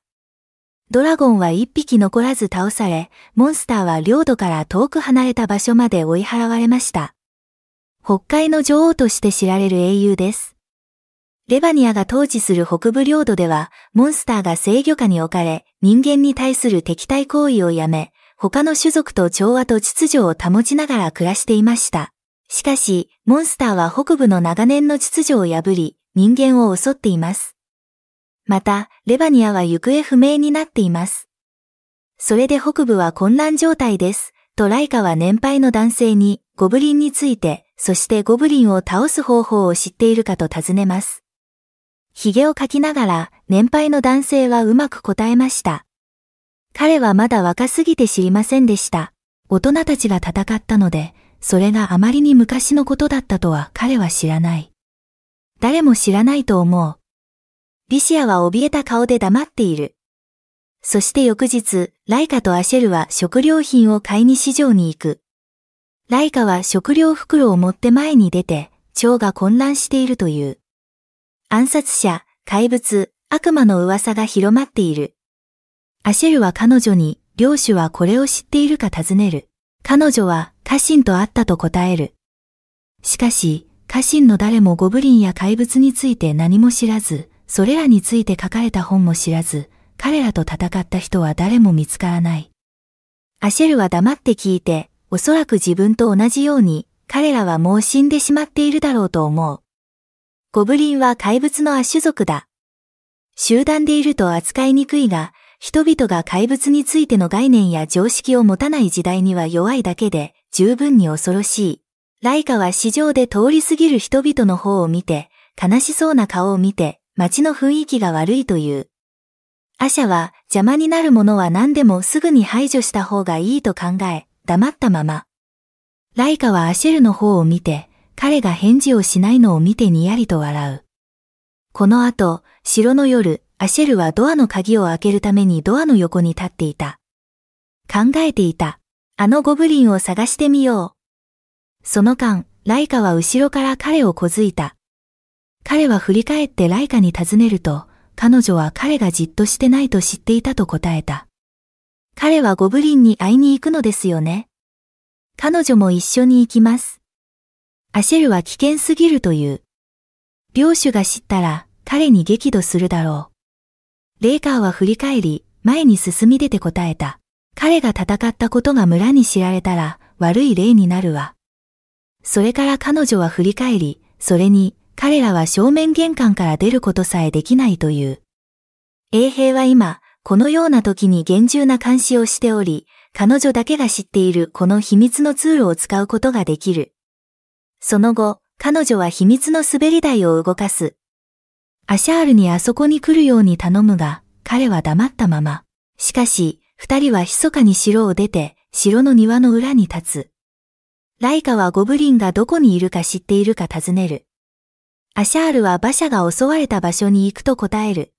ドラゴンは一匹残らず倒され、モンスターは領土から遠く離れた場所まで追い払われました。北海の女王として知られる英雄です。レバニアが統治する北部領土では、モンスターが制御下に置かれ、人間に対する敵対行為をやめ、他の種族と調和と秩序を保ちながら暮らしていました。しかし、モンスターは北部の長年の秩序を破り、人間を襲っています。また、レバニアは行方不明になっています。それで北部は混乱状態です。とライカは年配の男性に、ゴブリンについて、そしてゴブリンを倒す方法を知っているかと尋ねます。髭をかきながら年配の男性はうまく答えました。彼はまだ若すぎて知りませんでした。大人たちが戦ったので、それがあまりに昔のことだったとは彼は知らない。誰も知らないと思う。リシアは怯えた顔で黙っている。そして翌日、ライカとアシェルは食料品を買いに市場に行く。ライカは食料袋を持って前に出て、蝶が混乱しているという。暗殺者、怪物、悪魔の噂が広まっている。アシェルは彼女に、領主はこれを知っているか尋ねる。彼女は家臣と会ったと答える。しかし、家臣の誰もゴブリンや怪物について何も知らず、それらについて書かれた本も知らず、彼らと戦った人は誰も見つからない。アシェルは黙って聞いて、おそらく自分と同じように、彼らはもう死んでしまっているだろうと思う。ゴブリンは怪物の亜種族だ。集団でいると扱いにくいが、人々が怪物についての概念や常識を持たない時代には弱いだけで十分に恐ろしい。ライカは市場で通り過ぎる人々の方を見て、悲しそうな顔を見て、街の雰囲気が悪いという。アシャは邪魔になるものは何でもすぐに排除した方がいいと考え、黙ったまま。ライカはアシェルの方を見て、彼が返事をしないのを見てにやりと笑う。この後、城の夜、アシェルはドアの鍵を開けるためにドアの横に立っていた。考えていた。あのゴブリンを探してみよう。その間、ライカは後ろから彼を小づいた。彼は振り返ってライカに尋ねると、彼女は彼がじっとしてないと知っていたと答えた。彼はゴブリンに会いに行くのですよね。彼女も一緒に行きます。焦るは危険すぎるという。領主が知ったら彼に激怒するだろう。レイカーは振り返り、前に進み出て答えた。彼が戦ったことが村に知られたら悪い例になるわ。それから彼女は振り返り、それに彼らは正面玄関から出ることさえできないという。衛兵は今、このような時に厳重な監視をしており、彼女だけが知っているこの秘密の通路を使うことができる。その後、彼女は秘密の滑り台を動かす。アシャールにあそこに来るように頼むが、彼は黙ったまま。しかし、二人は密かに城を出て、城の庭の裏に立つ。ライカはゴブリンがどこにいるか知っているか尋ねる。アシャールは馬車が襲われた場所に行くと答える。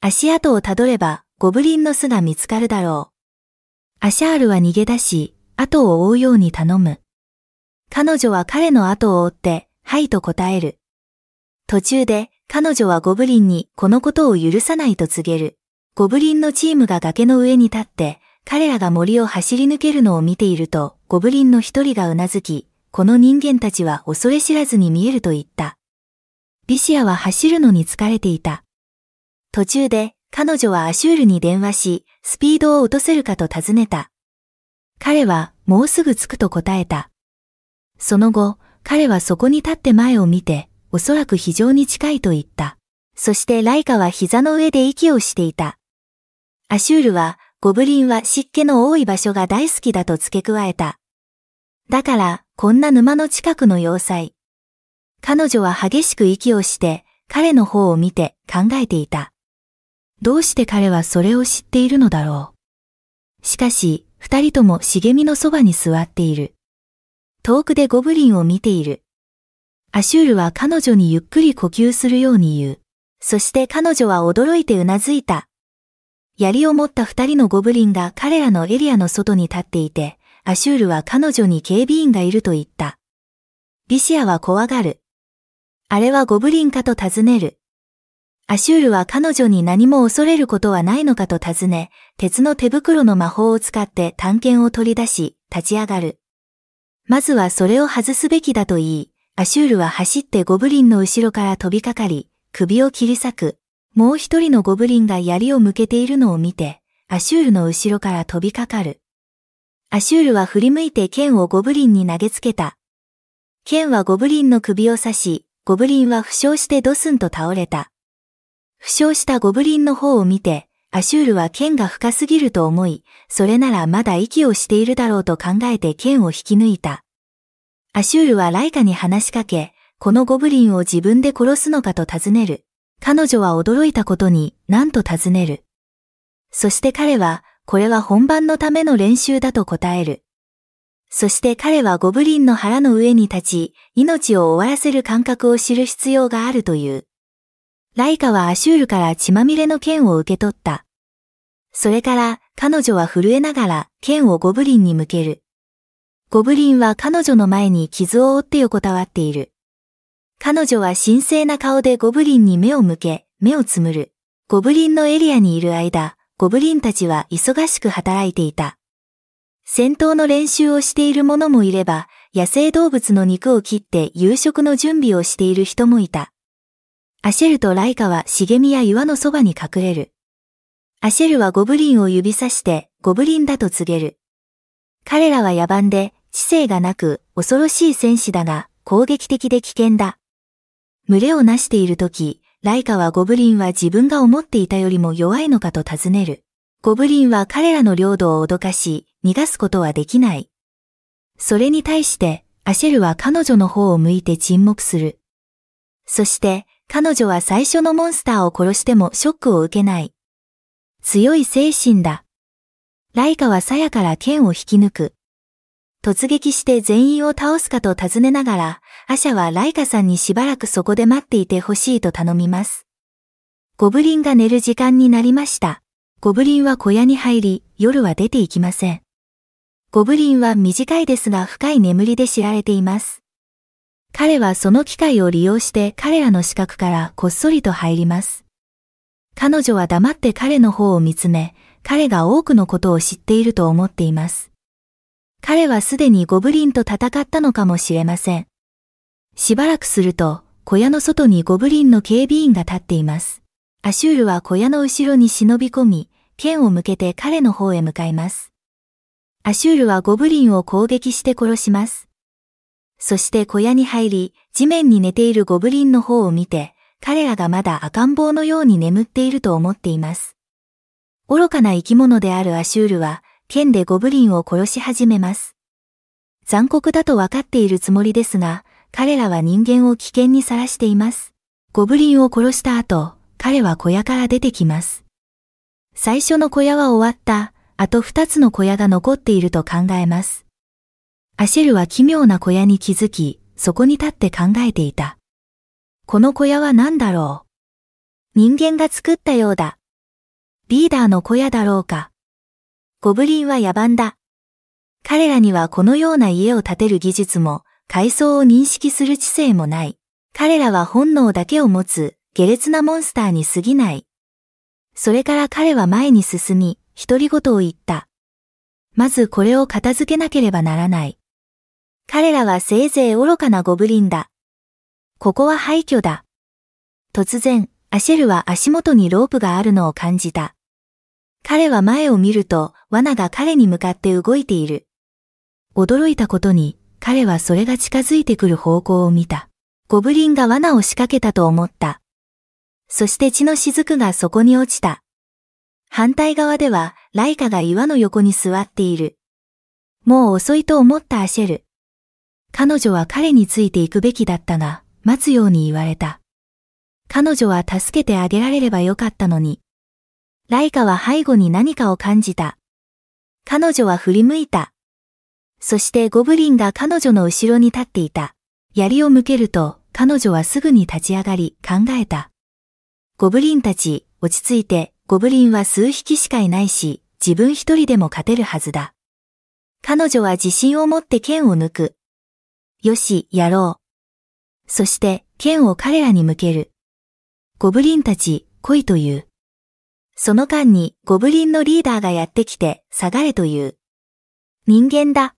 足跡をたどれば、ゴブリンの巣が見つかるだろう。アシャールは逃げ出し、後を追うように頼む。彼女は彼の後を追って、はいと答える。途中で、彼女はゴブリンにこのことを許さないと告げる。ゴブリンのチームが崖の上に立って、彼らが森を走り抜けるのを見ていると、ゴブリンの一人がうなずき、この人間たちは恐れ知らずに見えると言った。ビシアは走るのに疲れていた。途中で彼女はアシュールに電話し、スピードを落とせるかと尋ねた。彼はもうすぐ着くと答えた。その後、彼はそこに立って前を見て、おそらく非常に近いと言った。そしてライカは膝の上で息をしていた。アシュールは、ゴブリンは湿気の多い場所が大好きだと付け加えた。だから、こんな沼の近くの要塞。彼女は激しく息をして、彼の方を見て考えていた。どうして彼はそれを知っているのだろう。しかし、二人とも茂みのそばに座っている。遠くでゴブリンを見ている。アシュールは彼女にゆっくり呼吸するように言う。そして彼女は驚いてうなずいた。槍を持った二人のゴブリンが彼らのエリアの外に立っていて、アシュールは彼女に警備員がいると言った。リシアは怖がる。あれはゴブリンかと尋ねる。アシュールは彼女に何も恐れることはないのかと尋ね、鉄の手袋の魔法を使って探検を取り出し、立ち上がる。まずはそれを外すべきだと言い、アシュールは走ってゴブリンの後ろから飛びかかり、首を切り裂く。もう一人のゴブリンが槍を向けているのを見て、アシュールの後ろから飛びかかる。アシュールは振り向いて剣をゴブリンに投げつけた。剣はゴブリンの首を刺し、ゴブリンは負傷してドスンと倒れた。負傷したゴブリンの方を見て、アシュールは剣が深すぎると思い、それならまだ息をしているだろうと考えて剣を引き抜いた。アシュールはライカに話しかけ、このゴブリンを自分で殺すのかと尋ねる。彼女は驚いたことに、なんと尋ねる。そして彼は、これは本番のための練習だと答える。そして彼はゴブリンの腹の上に立ち、命を終わらせる感覚を知る必要があるという。ライカはアシュールから血まみれの剣を受け取った。それから彼女は震えながら剣をゴブリンに向ける。ゴブリンは彼女の前に傷を負って横たわっている。彼女は神聖な顔でゴブリンに目を向け、目をつむる。ゴブリンのエリアにいる間、ゴブリンたちは忙しく働いていた。戦闘の練習をしている者もいれば、野生動物の肉を切って夕食の準備をしている人もいた。アシェルとライカは茂みや岩のそばに隠れる。アシェルはゴブリンを指さしてゴブリンだと告げる。彼らは野蛮で知性がなく恐ろしい戦士だが攻撃的で危険だ。群れをなしているとき、ライカはゴブリンは自分が思っていたよりも弱いのかと尋ねる。ゴブリンは彼らの領土を脅かし、逃がすことはできない。それに対して、アシェルは彼女の方を向いて沈黙する。そして、彼女は最初のモンスターを殺してもショックを受けない。強い精神だ。ライカは鞘から剣を引き抜く。突撃して全員を倒すかと尋ねながら、アシャはライカさんにしばらくそこで待っていてほしいと頼みます。ゴブリンが寝る時間になりました。ゴブリンは小屋に入り、夜は出ていきません。ゴブリンは短いですが深い眠りで知られています。彼はその機会を利用して彼らの死角からこっそりと入ります。彼女は黙って彼の方を見つめ、彼が多くのことを知っていると思っています。彼はすでにゴブリンと戦ったのかもしれません。しばらくすると、小屋の外にゴブリンの警備員が立っています。アシュールは小屋の後ろに忍び込み、剣を向けて彼の方へ向かいます。アシュールはゴブリンを攻撃して殺します。そして小屋に入り、地面に寝ているゴブリンの方を見て、彼らがまだ赤ん坊のように眠っていると思っています。愚かな生き物であるアシュールは、剣でゴブリンを殺し始めます。残酷だとわかっているつもりですが、彼らは人間を危険にさらしています。ゴブリンを殺した後、彼は小屋から出てきます。最初の小屋は終わった、あと二つの小屋が残っていると考えます。アシェルは奇妙な小屋に気づき、そこに立って考えていた。この小屋は何だろう人間が作ったようだ。リーダーの小屋だろうかゴブリンは野蛮だ。彼らにはこのような家を建てる技術も、階層を認識する知性もない。彼らは本能だけを持つ、下劣なモンスターに過ぎない。それから彼は前に進み、独り言を言った。まずこれを片付けなければならない。彼らはせいぜい愚かなゴブリンだ。ここは廃墟だ。突然、アシェルは足元にロープがあるのを感じた。彼は前を見ると、罠が彼に向かって動いている。驚いたことに、彼はそれが近づいてくる方向を見た。ゴブリンが罠を仕掛けたと思った。そして血の雫がそこに落ちた。反対側では、ライカが岩の横に座っている。もう遅いと思ったアシェル。彼女は彼についていくべきだったが、待つように言われた。彼女は助けてあげられればよかったのに。ライカは背後に何かを感じた。彼女は振り向いた。そしてゴブリンが彼女の後ろに立っていた。槍を向けると、彼女はすぐに立ち上がり、考えた。ゴブリンたち、落ち着いて、ゴブリンは数匹しかいないし、自分一人でも勝てるはずだ。彼女は自信を持って剣を抜く。よし、やろう。そして、剣を彼らに向ける。ゴブリンたち、来いという。その間に、ゴブリンのリーダーがやってきて、下がれという。人間だ。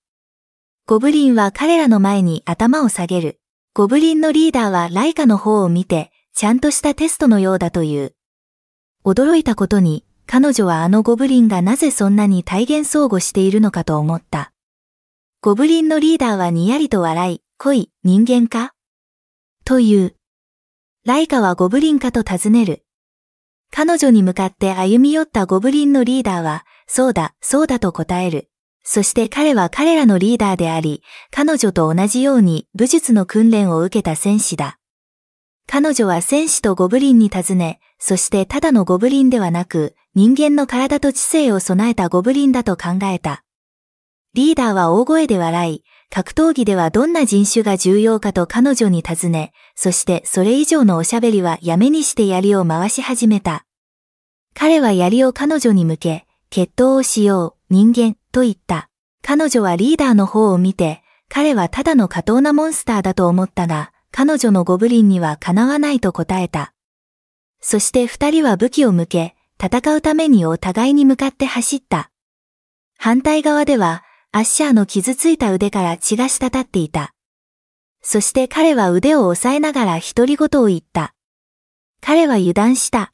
ゴブリンは彼らの前に頭を下げる。ゴブリンのリーダーはライカの方を見て、ちゃんとしたテストのようだという。驚いたことに、彼女はあのゴブリンがなぜそんなに体現相互しているのかと思った。ゴブリンのリーダーはにやりと笑い、恋、人間かという。ライカはゴブリンかと尋ねる。彼女に向かって歩み寄ったゴブリンのリーダーは、そうだ、そうだと答える。そして彼は彼らのリーダーであり、彼女と同じように武術の訓練を受けた戦士だ。彼女は戦士とゴブリンに尋ね、そしてただのゴブリンではなく、人間の体と知性を備えたゴブリンだと考えた。リーダーは大声で笑い、格闘技ではどんな人種が重要かと彼女に尋ね、そしてそれ以上のおしゃべりはやめにして槍を回し始めた。彼は槍を彼女に向け、決闘をしよう、人間、と言った。彼女はリーダーの方を見て、彼はただの過当なモンスターだと思ったが、彼女のゴブリンにはかなわないと答えた。そして二人は武器を向け、戦うためにお互いに向かって走った。反対側では、アッシャーの傷ついた腕から血が滴っていた。そして彼は腕を押さえながら独り言を言った。彼は油断した。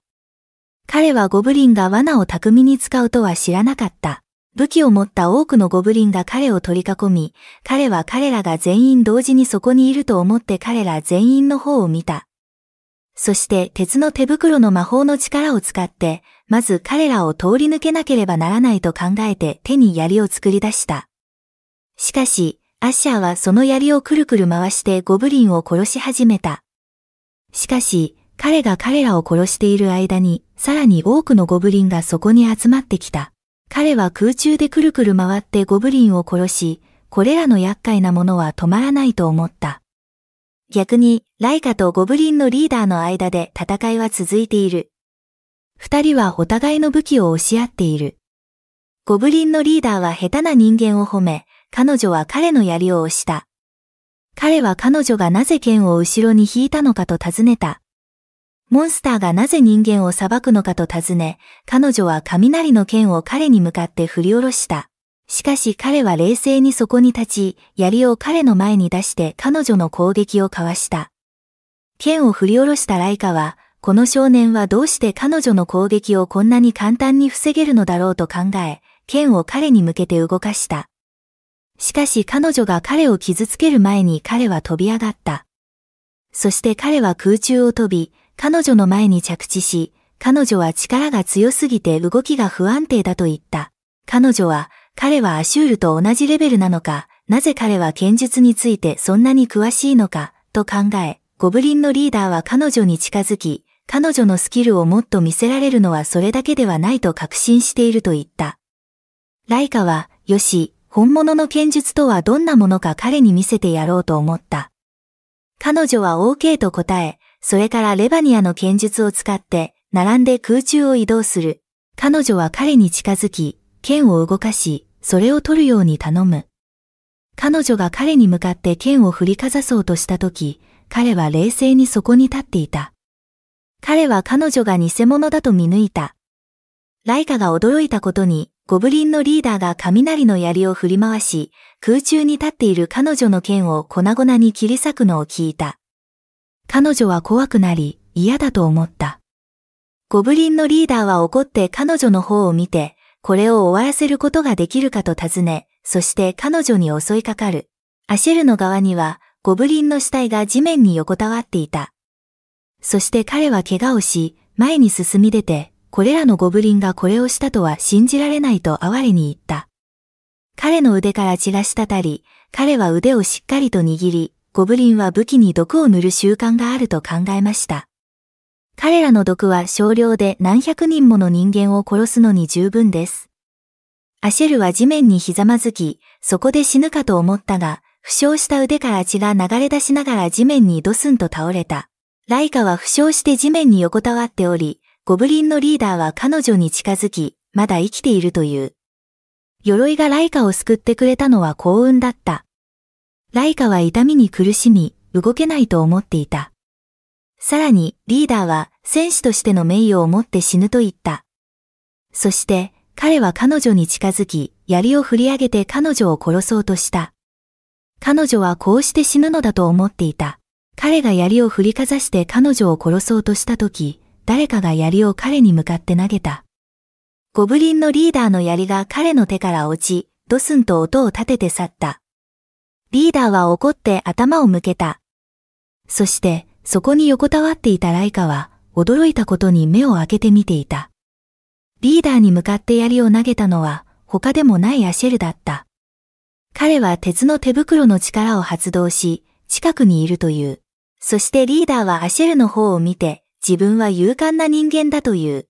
彼はゴブリンが罠を巧みに使うとは知らなかった。武器を持った多くのゴブリンが彼を取り囲み、彼は彼らが全員同時にそこにいると思って彼ら全員の方を見た。そして鉄の手袋の魔法の力を使って、まず彼らを通り抜けなければならないと考えて手に槍を作り出した。しかし、アッシャーはその槍をくるくる回してゴブリンを殺し始めた。しかし、彼が彼らを殺している間に、さらに多くのゴブリンがそこに集まってきた。彼は空中でくるくる回ってゴブリンを殺し、これらの厄介なものは止まらないと思った。逆に、ライカとゴブリンのリーダーの間で戦いは続いている。二人はお互いの武器を押し合っている。ゴブリンのリーダーは下手な人間を褒め、彼女は彼の槍を押した。彼は彼女がなぜ剣を後ろに引いたのかと尋ねた。モンスターがなぜ人間を裁くのかと尋ね、彼女は雷の剣を彼に向かって振り下ろした。しかし彼は冷静にそこに立ち、槍を彼の前に出して彼女の攻撃をかわした。剣を振り下ろしたライカは、この少年はどうして彼女の攻撃をこんなに簡単に防げるのだろうと考え、剣を彼に向けて動かした。しかし彼女が彼を傷つける前に彼は飛び上がった。そして彼は空中を飛び、彼女の前に着地し、彼女は力が強すぎて動きが不安定だと言った。彼女は、彼はアシュールと同じレベルなのか、なぜ彼は剣術についてそんなに詳しいのか、と考え、ゴブリンのリーダーは彼女に近づき、彼女のスキルをもっと見せられるのはそれだけではないと確信していると言った。ライカは、よし、本物の剣術とはどんなものか彼に見せてやろうと思った。彼女は OK と答え、それからレバニアの剣術を使って、並んで空中を移動する。彼女は彼に近づき、剣を動かし、それを取るように頼む。彼女が彼に向かって剣を振りかざそうとしたとき、彼は冷静にそこに立っていた。彼は彼女が偽物だと見抜いた。ライカが驚いたことに、ゴブリンのリーダーが雷の槍を振り回し、空中に立っている彼女の剣を粉々に切り裂くのを聞いた。彼女は怖くなり、嫌だと思った。ゴブリンのリーダーは怒って彼女の方を見て、これを終わらせることができるかと尋ね、そして彼女に襲いかかる。アシェルの側には、ゴブリンの死体が地面に横たわっていた。そして彼は怪我をし、前に進み出て、これらのゴブリンがこれをしたとは信じられないと哀れに言った。彼の腕から血が滴り、彼は腕をしっかりと握り、ゴブリンは武器に毒を塗る習慣があると考えました。彼らの毒は少量で何百人もの人間を殺すのに十分です。アシェルは地面にひざまずき、そこで死ぬかと思ったが、負傷した腕から血が流れ出しながら地面にドスンと倒れた。ライカは負傷して地面に横たわっており、ゴブリンのリーダーは彼女に近づき、まだ生きているという。鎧がライカを救ってくれたのは幸運だった。ライカは痛みに苦しみ、動けないと思っていた。さらに、リーダーは戦士としての名誉を持って死ぬと言った。そして、彼は彼女に近づき、槍を振り上げて彼女を殺そうとした。彼女はこうして死ぬのだと思っていた。彼が槍を振りかざして彼女を殺そうとした時、誰かが槍を彼に向かって投げた。ゴブリンのリーダーの槍が彼の手から落ち、ドスンと音を立てて去った。リーダーは怒って頭を向けた。そして、そこに横たわっていたライカは、驚いたことに目を開けて見ていた。リーダーに向かって槍を投げたのは、他でもないアシェルだった。彼は鉄の手袋の力を発動し、近くにいるという。そしてリーダーはアシェルの方を見て、自分は勇敢な人間だという。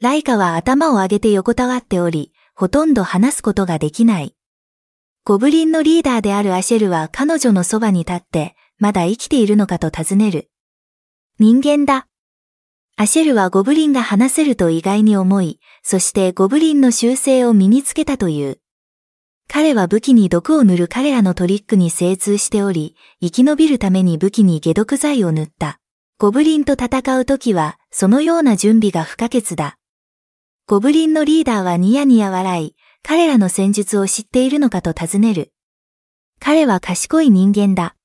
ライカは頭を上げて横たわっており、ほとんど話すことができない。ゴブリンのリーダーであるアシェルは彼女のそばに立って、まだ生きているのかと尋ねる。人間だ。アシェルはゴブリンが話せると意外に思い、そしてゴブリンの習性を身につけたという。彼は武器に毒を塗る彼らのトリックに精通しており、生き延びるために武器に解毒剤を塗った。ゴブリンと戦う時は、そのような準備が不可欠だ。ゴブリンのリーダーはニヤニヤ笑い、彼らの戦術を知っているのかと尋ねる。彼は賢い人間だ。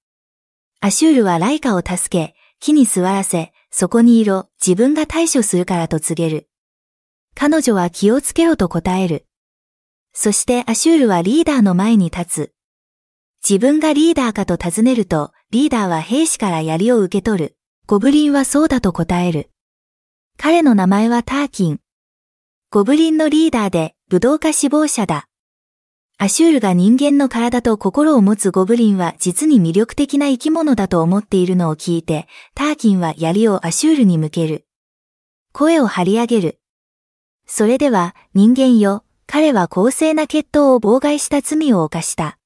アシュールはライカを助け、木に座らせ、そこにいろ、自分が対処するからと告げる。彼女は気をつけろと答える。そしてアシュールはリーダーの前に立つ。自分がリーダーかと尋ねると、リーダーは兵士から槍を受け取る。ゴブリンはそうだと答える。彼の名前はターキン。ゴブリンのリーダーで武道家志望者だ。アシュールが人間の体と心を持つゴブリンは実に魅力的な生き物だと思っているのを聞いて、ターキンは槍をアシュールに向ける。声を張り上げる。それでは、人間よ、彼は公正な決闘を妨害した罪を犯した。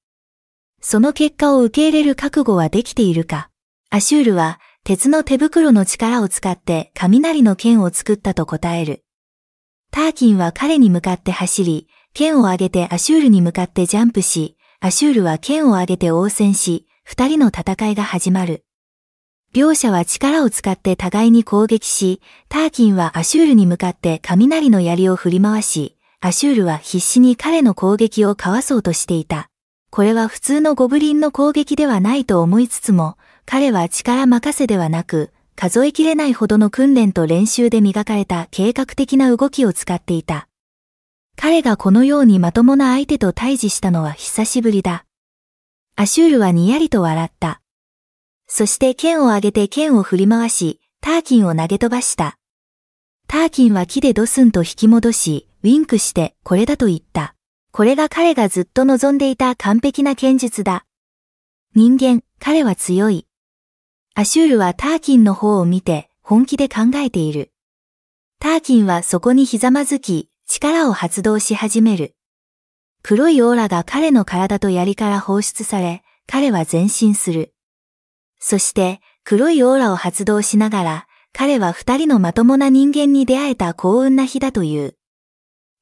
その結果を受け入れる覚悟はできているかアシュールは鉄の手袋の力を使って雷の剣を作ったと答える。ターキンは彼に向かって走り、剣を上げてアシュールに向かってジャンプし、アシュールは剣を上げて応戦し、二人の戦いが始まる。両者は力を使って互いに攻撃し、ターキンはアシュールに向かって雷の槍を振り回し、アシュールは必死に彼の攻撃をかわそうとしていた。これは普通のゴブリンの攻撃ではないと思いつつも、彼は力任せではなく、数えきれないほどの訓練と練習で磨かれた計画的な動きを使っていた。彼がこのようにまともな相手と対峙したのは久しぶりだ。アシュールはにやりと笑った。そして剣を上げて剣を振り回し、ターキンを投げ飛ばした。ターキンは木でドスンと引き戻し、ウィンクしてこれだと言った。これが彼がずっと望んでいた完璧な剣術だ。人間、彼は強い。アシュールはターキンの方を見て本気で考えている。ターキンはそこにひざまずき、力を発動し始める。黒いオーラが彼の体と槍から放出され、彼は前進する。そして、黒いオーラを発動しながら、彼は二人のまともな人間に出会えた幸運な日だという。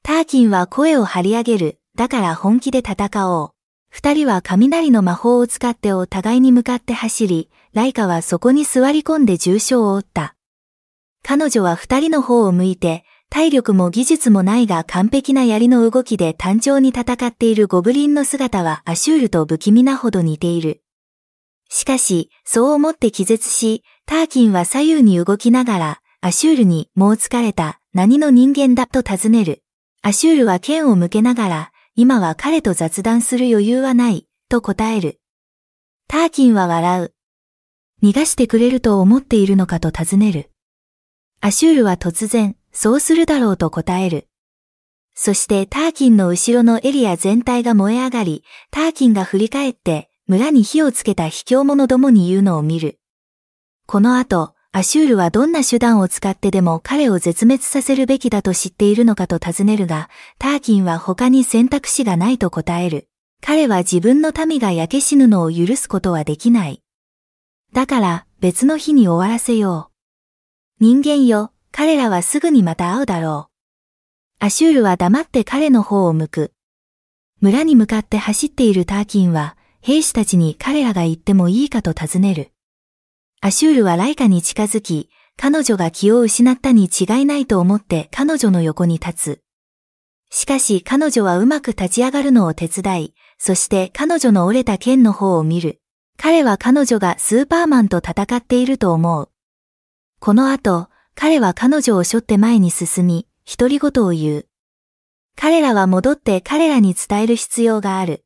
ターキンは声を張り上げる。だから本気で戦おう。二人は雷の魔法を使ってお互いに向かって走り、ライカはそこに座り込んで重傷を負った。彼女は二人の方を向いて、体力も技術もないが完璧な槍の動きで単調に戦っているゴブリンの姿はアシュールと不気味なほど似ている。しかし、そう思って気絶し、ターキンは左右に動きながら、アシュールに、もう疲れた、何の人間だと尋ねる。アシュールは剣を向けながら、今は彼と雑談する余裕はない、と答える。ターキンは笑う。逃がしてくれると思っているのかと尋ねる。アシュールは突然、そうするだろうと答える。そしてターキンの後ろのエリア全体が燃え上がり、ターキンが振り返って、村に火をつけた卑怯者どもに言うのを見る。この後、アシュールはどんな手段を使ってでも彼を絶滅させるべきだと知っているのかと尋ねるが、ターキンは他に選択肢がないと答える。彼は自分の民が焼け死ぬのを許すことはできない。だから別の日に終わらせよう。人間よ、彼らはすぐにまた会うだろう。アシュールは黙って彼の方を向く。村に向かって走っているターキンは、兵士たちに彼らが行ってもいいかと尋ねる。アシュールはライカに近づき、彼女が気を失ったに違いないと思って彼女の横に立つ。しかし彼女はうまく立ち上がるのを手伝い、そして彼女の折れた剣の方を見る。彼は彼女がスーパーマンと戦っていると思う。この後、彼は彼女を背負って前に進み、独り言を言う。彼らは戻って彼らに伝える必要がある。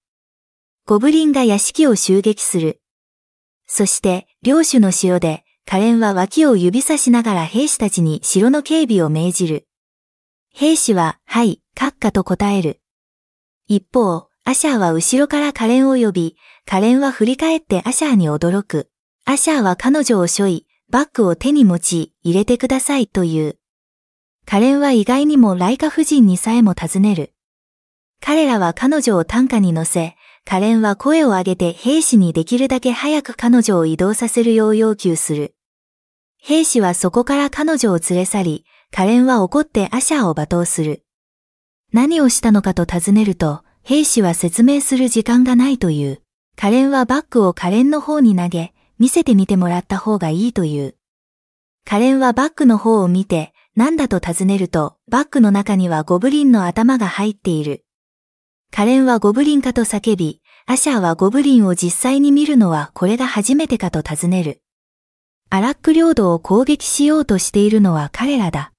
ゴブリンが屋敷を襲撃する。そして、領主の塩で、カレンは脇を指さしながら兵士たちに城の警備を命じる。兵士は、はい、閣下と答える。一方、アシャーは後ろからカレンを呼び、カレンは振り返ってアシャーに驚く。アシャーは彼女を背負い、バッグを手に持ち、入れてくださいという。カレンは意外にもライカ夫人にさえも尋ねる。彼らは彼女を担架に乗せ、カレンは声を上げて兵士にできるだけ早く彼女を移動させるよう要求する。兵士はそこから彼女を連れ去り、カレンは怒ってアシャーを罵倒する。何をしたのかと尋ねると、兵士は説明する時間がないという。カレンはバッグをカレンの方に投げ、見せてみてもらった方がいいという。カレンはバッグの方を見て、何だと尋ねると、バッグの中にはゴブリンの頭が入っている。カレンはゴブリンかと叫び、アシャーはゴブリンを実際に見るのはこれが初めてかと尋ねる。アラック領土を攻撃しようとしているのは彼らだ。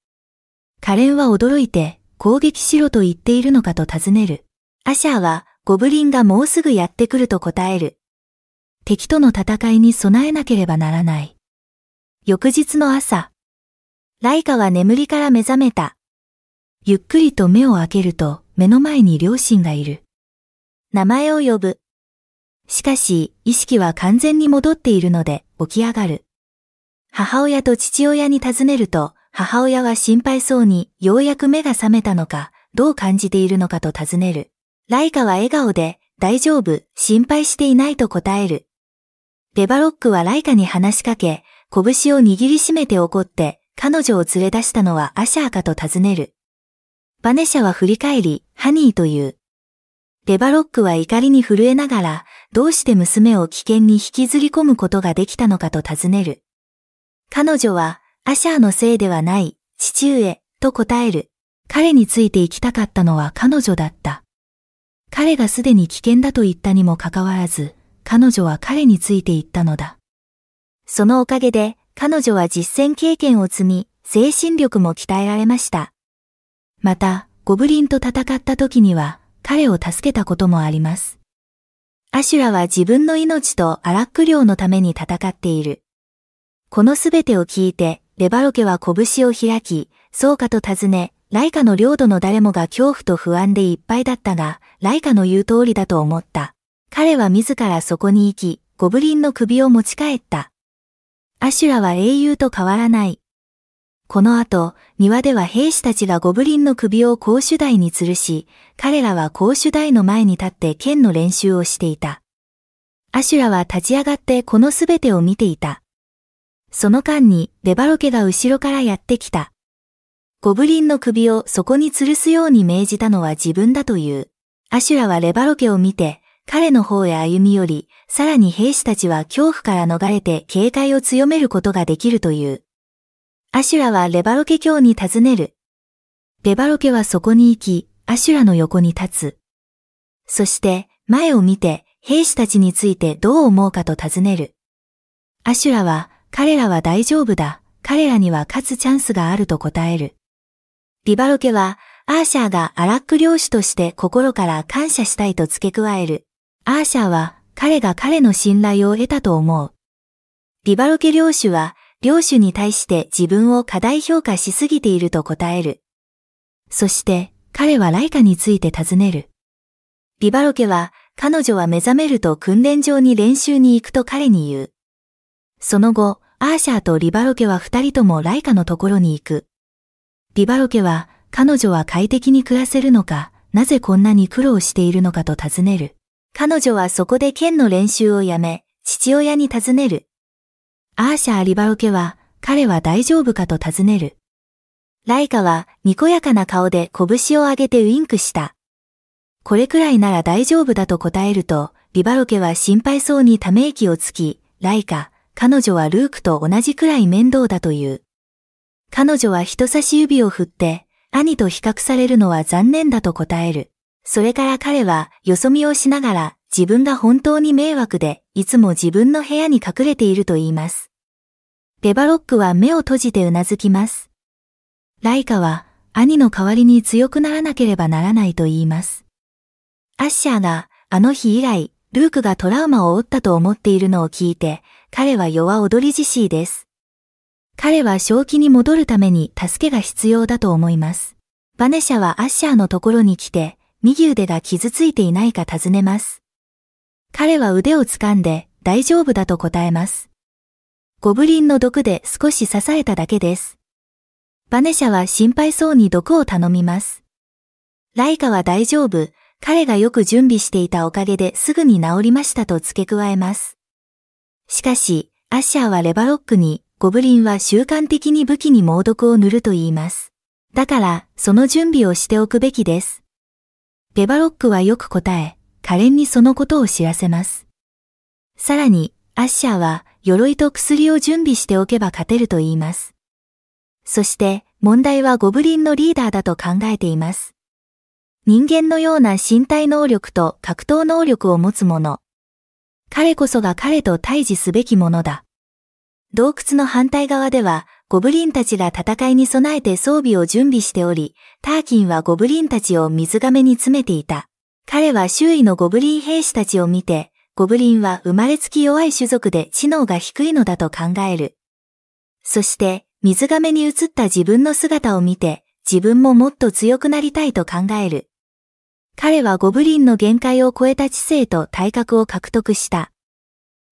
カレンは驚いて、攻撃しろと言っているのかと尋ねる。アシャーは、ゴブリンがもうすぐやってくると答える。敵との戦いに備えなければならない。翌日の朝、ライカは眠りから目覚めた。ゆっくりと目を開けると、目の前に両親がいる。名前を呼ぶ。しかし、意識は完全に戻っているので起き上がる。母親と父親に尋ねると、母親は心配そうに、ようやく目が覚めたのか、どう感じているのかと尋ねる。ライカは笑顔で、大丈夫、心配していないと答える。デバロックはライカに話しかけ、拳を握りしめて怒って、彼女を連れ出したのはアシャーかと尋ねる。バネシャは振り返り、ハニーという。デバロックは怒りに震えながら、どうして娘を危険に引きずり込むことができたのかと尋ねる。彼女は、アシャーのせいではない、父上、と答える。彼について行きたかったのは彼女だった。彼がすでに危険だと言ったにもかかわらず、彼女は彼について行ったのだ。そのおかげで、彼女は実践経験を積み、精神力も鍛えられました。また、ゴブリンと戦った時には、彼を助けたこともあります。アシュラは自分の命とアラック領のために戦っている。このすべてを聞いて、レバロケは拳を開き、そうかと尋ね、ライカの領土の誰もが恐怖と不安でいっぱいだったが、ライカの言う通りだと思った。彼は自らそこに行き、ゴブリンの首を持ち帰った。アシュラは英雄と変わらない。この後、庭では兵士たちがゴブリンの首を公主台に吊るし、彼らは公主台の前に立って剣の練習をしていた。アシュラは立ち上がってこのすべてを見ていた。その間に、デバロケが後ろからやってきた。ゴブリンの首をそこに吊るすように命じたのは自分だという。アシュラはレバロケを見て、彼の方へ歩み寄り、さらに兵士たちは恐怖から逃れて警戒を強めることができるという。アシュラはレバロケ教に尋ねる。レバロケはそこに行き、アシュラの横に立つ。そして、前を見て、兵士たちについてどう思うかと尋ねる。アシュラは、彼らは大丈夫だ。彼らには勝つチャンスがあると答える。リバロケは、アーシャーがアラック領主として心から感謝したいと付け加える。アーシャーは、彼が彼の信頼を得たと思う。リバロケ領主は、領主に対して自分を過大評価しすぎていると答える。そして彼はライカについて尋ねる。ビバロケは彼女は目覚めると訓練場に練習に行くと彼に言う。その後、アーシャーとリバロケは二人ともライカのところに行く。リバロケは彼女は快適に暮らせるのか、なぜこんなに苦労しているのかと尋ねる。彼女はそこで剣の練習をやめ、父親に尋ねる。アーシャ・アリバウケは、彼は大丈夫かと尋ねる。ライカは、にこやかな顔で拳を上げてウィンクした。これくらいなら大丈夫だと答えると、リバロケは心配そうにため息をつき、ライカ、彼女はルークと同じくらい面倒だという。彼女は人差し指を振って、兄と比較されるのは残念だと答える。それから彼は、よそ見をしながら、自分が本当に迷惑で、いつも自分の部屋に隠れていると言います。デバロックは目を閉じてうなずきます。ライカは兄の代わりに強くならなければならないと言います。アッシャーがあの日以来、ルークがトラウマを負ったと思っているのを聞いて、彼は弱踊りじしです。彼は正気に戻るために助けが必要だと思います。バネシャはアッシャーのところに来て、右腕が傷ついていないか尋ねます。彼は腕を掴んで大丈夫だと答えます。ゴブリンの毒で少し支えただけです。バネシャは心配そうに毒を頼みます。ライカは大丈夫、彼がよく準備していたおかげですぐに治りましたと付け加えます。しかし、アッシャーはレバロックに、ゴブリンは習慣的に武器に猛毒を塗ると言います。だから、その準備をしておくべきです。レバロックはよく答え、可憐にそのことを知らせます。さらに、アッシャーは、鎧と薬を準備しておけば勝てると言います。そして問題はゴブリンのリーダーだと考えています。人間のような身体能力と格闘能力を持つ者。彼こそが彼と対峙すべきものだ。洞窟の反対側では、ゴブリンたちが戦いに備えて装備を準備しており、ターキンはゴブリンたちを水亀に詰めていた。彼は周囲のゴブリン兵士たちを見て、ゴブリンは生まれつき弱い種族で知能が低いのだと考える。そして、水亀に映った自分の姿を見て、自分ももっと強くなりたいと考える。彼はゴブリンの限界を超えた知性と体格を獲得した。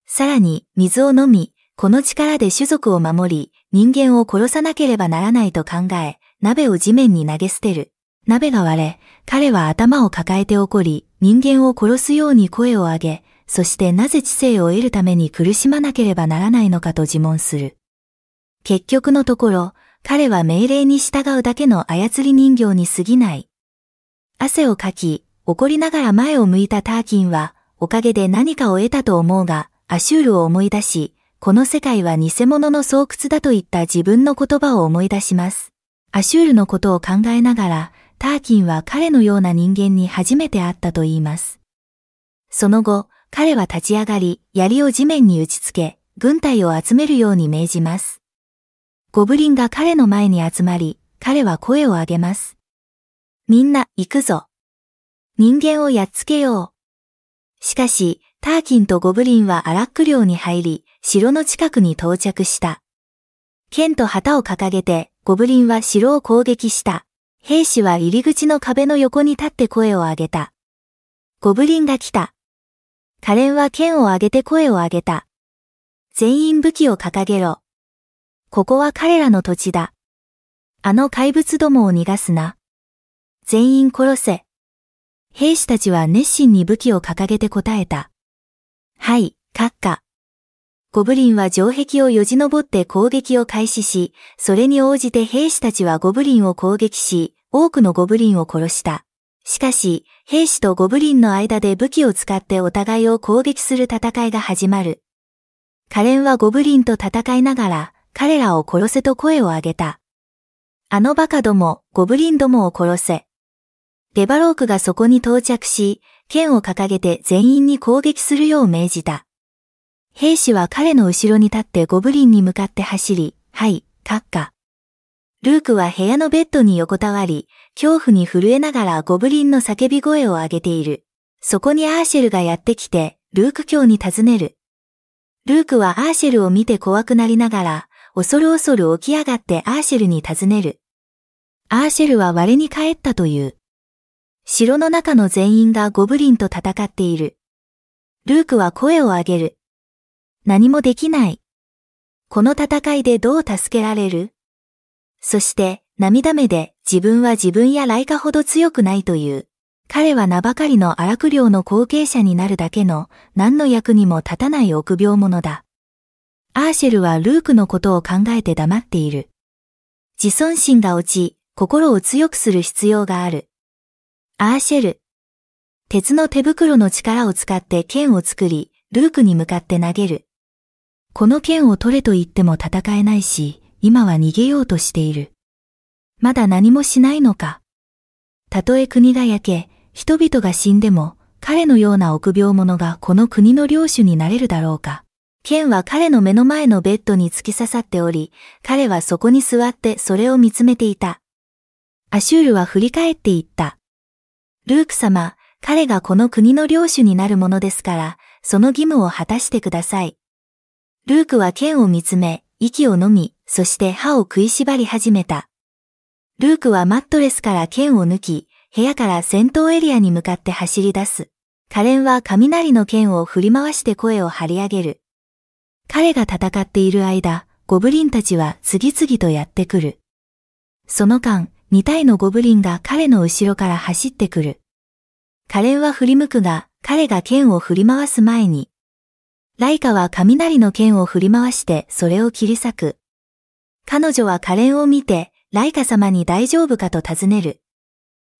さらに、水を飲み、この力で種族を守り、人間を殺さなければならないと考え、鍋を地面に投げ捨てる。鍋が割れ、彼は頭を抱えて怒り、人間を殺すように声を上げ、そしてなぜ知性を得るために苦しまなければならないのかと自問する。結局のところ、彼は命令に従うだけの操り人形に過ぎない。汗をかき、怒りながら前を向いたターキンは、おかげで何かを得たと思うが、アシュールを思い出し、この世界は偽物の巣窟だといった自分の言葉を思い出します。アシュールのことを考えながら、ターキンは彼のような人間に初めて会ったと言います。その後、彼は立ち上がり、槍を地面に打ちつけ、軍隊を集めるように命じます。ゴブリンが彼の前に集まり、彼は声を上げます。みんな、行くぞ。人間をやっつけよう。しかし、ターキンとゴブリンはアラック領に入り、城の近くに到着した。剣と旗を掲げて、ゴブリンは城を攻撃した。兵士は入り口の壁の横に立って声を上げた。ゴブリンが来た。カレンは剣を上げて声を上げた。全員武器を掲げろ。ここは彼らの土地だ。あの怪物どもを逃がすな。全員殺せ。兵士たちは熱心に武器を掲げて答えた。はい、閣下。ゴブリンは城壁をよじ登って攻撃を開始し、それに応じて兵士たちはゴブリンを攻撃し、多くのゴブリンを殺した。しかし、兵士とゴブリンの間で武器を使ってお互いを攻撃する戦いが始まる。カレンはゴブリンと戦いながら、彼らを殺せと声を上げた。あのバカども、ゴブリンどもを殺せ。デバロークがそこに到着し、剣を掲げて全員に攻撃するよう命じた。兵士は彼の後ろに立ってゴブリンに向かって走り、はい、閣下。ルークは部屋のベッドに横たわり、恐怖に震えながらゴブリンの叫び声を上げている。そこにアーシェルがやってきて、ルーク教に尋ねる。ルークはアーシェルを見て怖くなりながら、恐る恐る起き上がってアーシェルに尋ねる。アーシェルは我に帰ったという。城の中の全員がゴブリンと戦っている。ルークは声を上げる。何もできない。この戦いでどう助けられるそして涙目で自分は自分やライカほど強くないという。彼は名ばかりの荒く領の後継者になるだけの何の役にも立たない臆病者だ。アーシェルはルークのことを考えて黙っている。自尊心が落ち、心を強くする必要がある。アーシェル。鉄の手袋の力を使って剣を作り、ルークに向かって投げる。この剣を取れと言っても戦えないし、今は逃げようとしている。まだ何もしないのか。たとえ国が焼け、人々が死んでも、彼のような臆病者がこの国の領主になれるだろうか。剣は彼の目の前のベッドに突き刺さっており、彼はそこに座ってそれを見つめていた。アシュールは振り返って言った。ルーク様、彼がこの国の領主になるものですから、その義務を果たしてください。ルークは剣を見つめ、息をのみ、そして歯を食いしばり始めた。ルークはマットレスから剣を抜き、部屋から戦闘エリアに向かって走り出す。カレンは雷の剣を振り回して声を張り上げる。彼が戦っている間、ゴブリンたちは次々とやってくる。その間、2体のゴブリンが彼の後ろから走ってくる。カレンは振り向くが、彼が剣を振り回す前に、ライカは雷の剣を振り回してそれを切り裂く。彼女は可憐を見て、ライカ様に大丈夫かと尋ねる。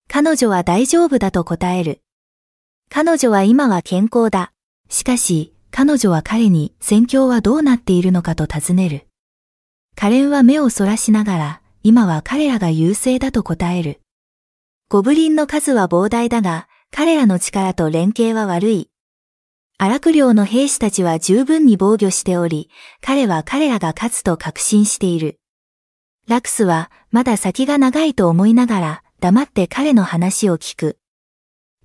彼女は大丈夫だと答える。彼女は今は健康だ。しかし、彼女は彼に戦況はどうなっているのかと尋ねる。可憐は目をそらしながら、今は彼らが優勢だと答える。ゴブリンの数は膨大だが、彼らの力と連携は悪い。荒く領の兵士たちは十分に防御しており、彼は彼らが勝つと確信している。ラクスはまだ先が長いと思いながら黙って彼の話を聞く。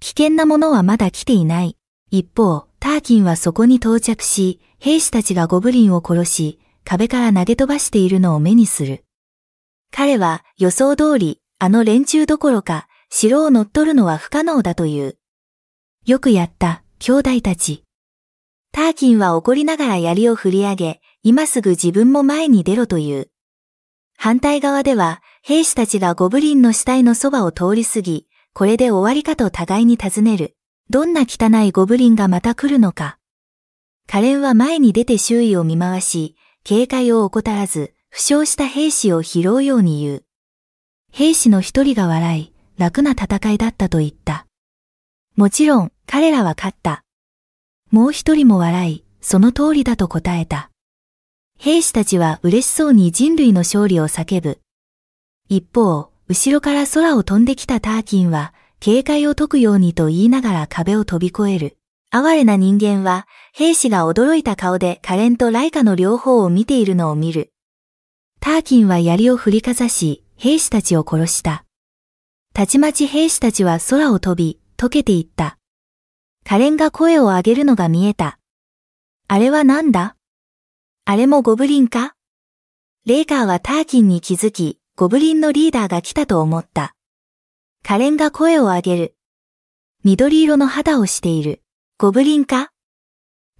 危険なものはまだ来ていない。一方、ターキンはそこに到着し、兵士たちがゴブリンを殺し、壁から投げ飛ばしているのを目にする。彼は予想通り、あの連中どころか、城を乗っ取るのは不可能だという。よくやった、兄弟たち。ターキンは怒りながら槍を振り上げ、今すぐ自分も前に出ろという。反対側では、兵士たちがゴブリンの死体のそばを通り過ぎ、これで終わりかと互いに尋ねる。どんな汚いゴブリンがまた来るのか。カレンは前に出て周囲を見回し、警戒を怠らず、負傷した兵士を拾うように言う。兵士の一人が笑い、楽な戦いだったと言った。もちろん、彼らは勝った。もう一人も笑い、その通りだと答えた。兵士たちは嬉しそうに人類の勝利を叫ぶ。一方、後ろから空を飛んできたターキンは、警戒を解くようにと言いながら壁を飛び越える。哀れな人間は、兵士が驚いた顔で可憐とライカの両方を見ているのを見る。ターキンは槍を振りかざし、兵士たちを殺した。たちまち兵士たちは空を飛び、溶けていった。可憐が声を上げるのが見えた。あれは何だあれもゴブリンかレイカーはターキンに気づき、ゴブリンのリーダーが来たと思った。可憐が声を上げる。緑色の肌をしている。ゴブリンか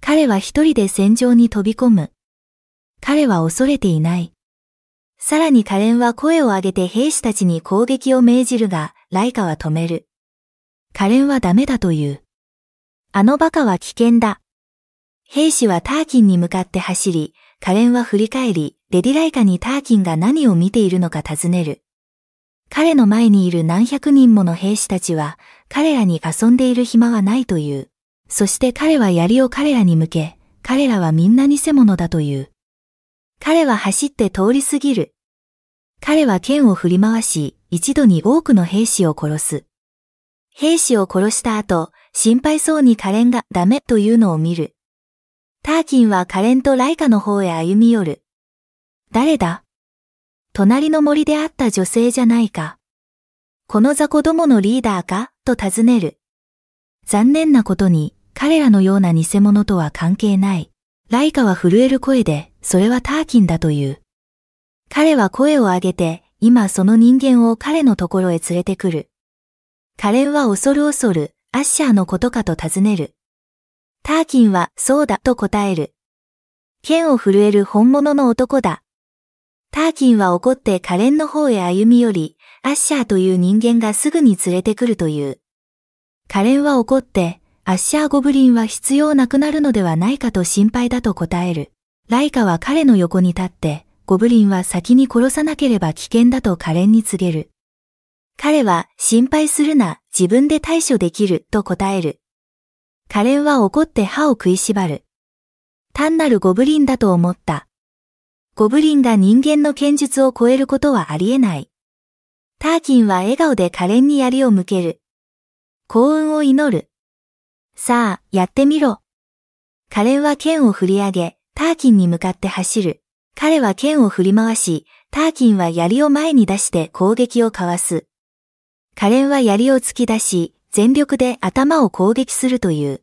彼は一人で戦場に飛び込む。彼は恐れていない。さらに可憐は声を上げて兵士たちに攻撃を命じるが、ライカは止める。可憐はダメだという。あのバカは危険だ。兵士はターキンに向かって走り、カレンは振り返り、レディライカにターキンが何を見ているのか尋ねる。彼の前にいる何百人もの兵士たちは、彼らに遊んでいる暇はないという。そして彼は槍を彼らに向け、彼らはみんな偽物だという。彼は走って通り過ぎる。彼は剣を振り回し、一度に多くの兵士を殺す。兵士を殺した後、心配そうにカレンがダメというのを見る。ターキンはカレンとライカの方へ歩み寄る。誰だ隣の森で会った女性じゃないか。この雑魚どものリーダーかと尋ねる。残念なことに彼らのような偽物とは関係ない。ライカは震える声で、それはターキンだという。彼は声を上げて、今その人間を彼のところへ連れてくる。カレンは恐る恐る、アッシャーのことかと尋ねる。ターキンは、そうだ、と答える。剣を震える本物の男だ。ターキンは怒ってカレンの方へ歩み寄り、アッシャーという人間がすぐに連れてくるという。カレンは怒って、アッシャーゴブリンは必要なくなるのではないかと心配だと答える。ライカは彼の横に立って、ゴブリンは先に殺さなければ危険だとカレンに告げる。彼は、心配するな、自分で対処できると答える。カレンは怒って歯を食いしばる。単なるゴブリンだと思った。ゴブリンが人間の剣術を超えることはありえない。ターキンは笑顔で可憐に槍を向ける。幸運を祈る。さあ、やってみろ。可憐は剣を振り上げ、ターキンに向かって走る。彼は剣を振り回し、ターキンは槍を前に出して攻撃をかわす。可憐は槍を突き出し、全力で頭を攻撃するという。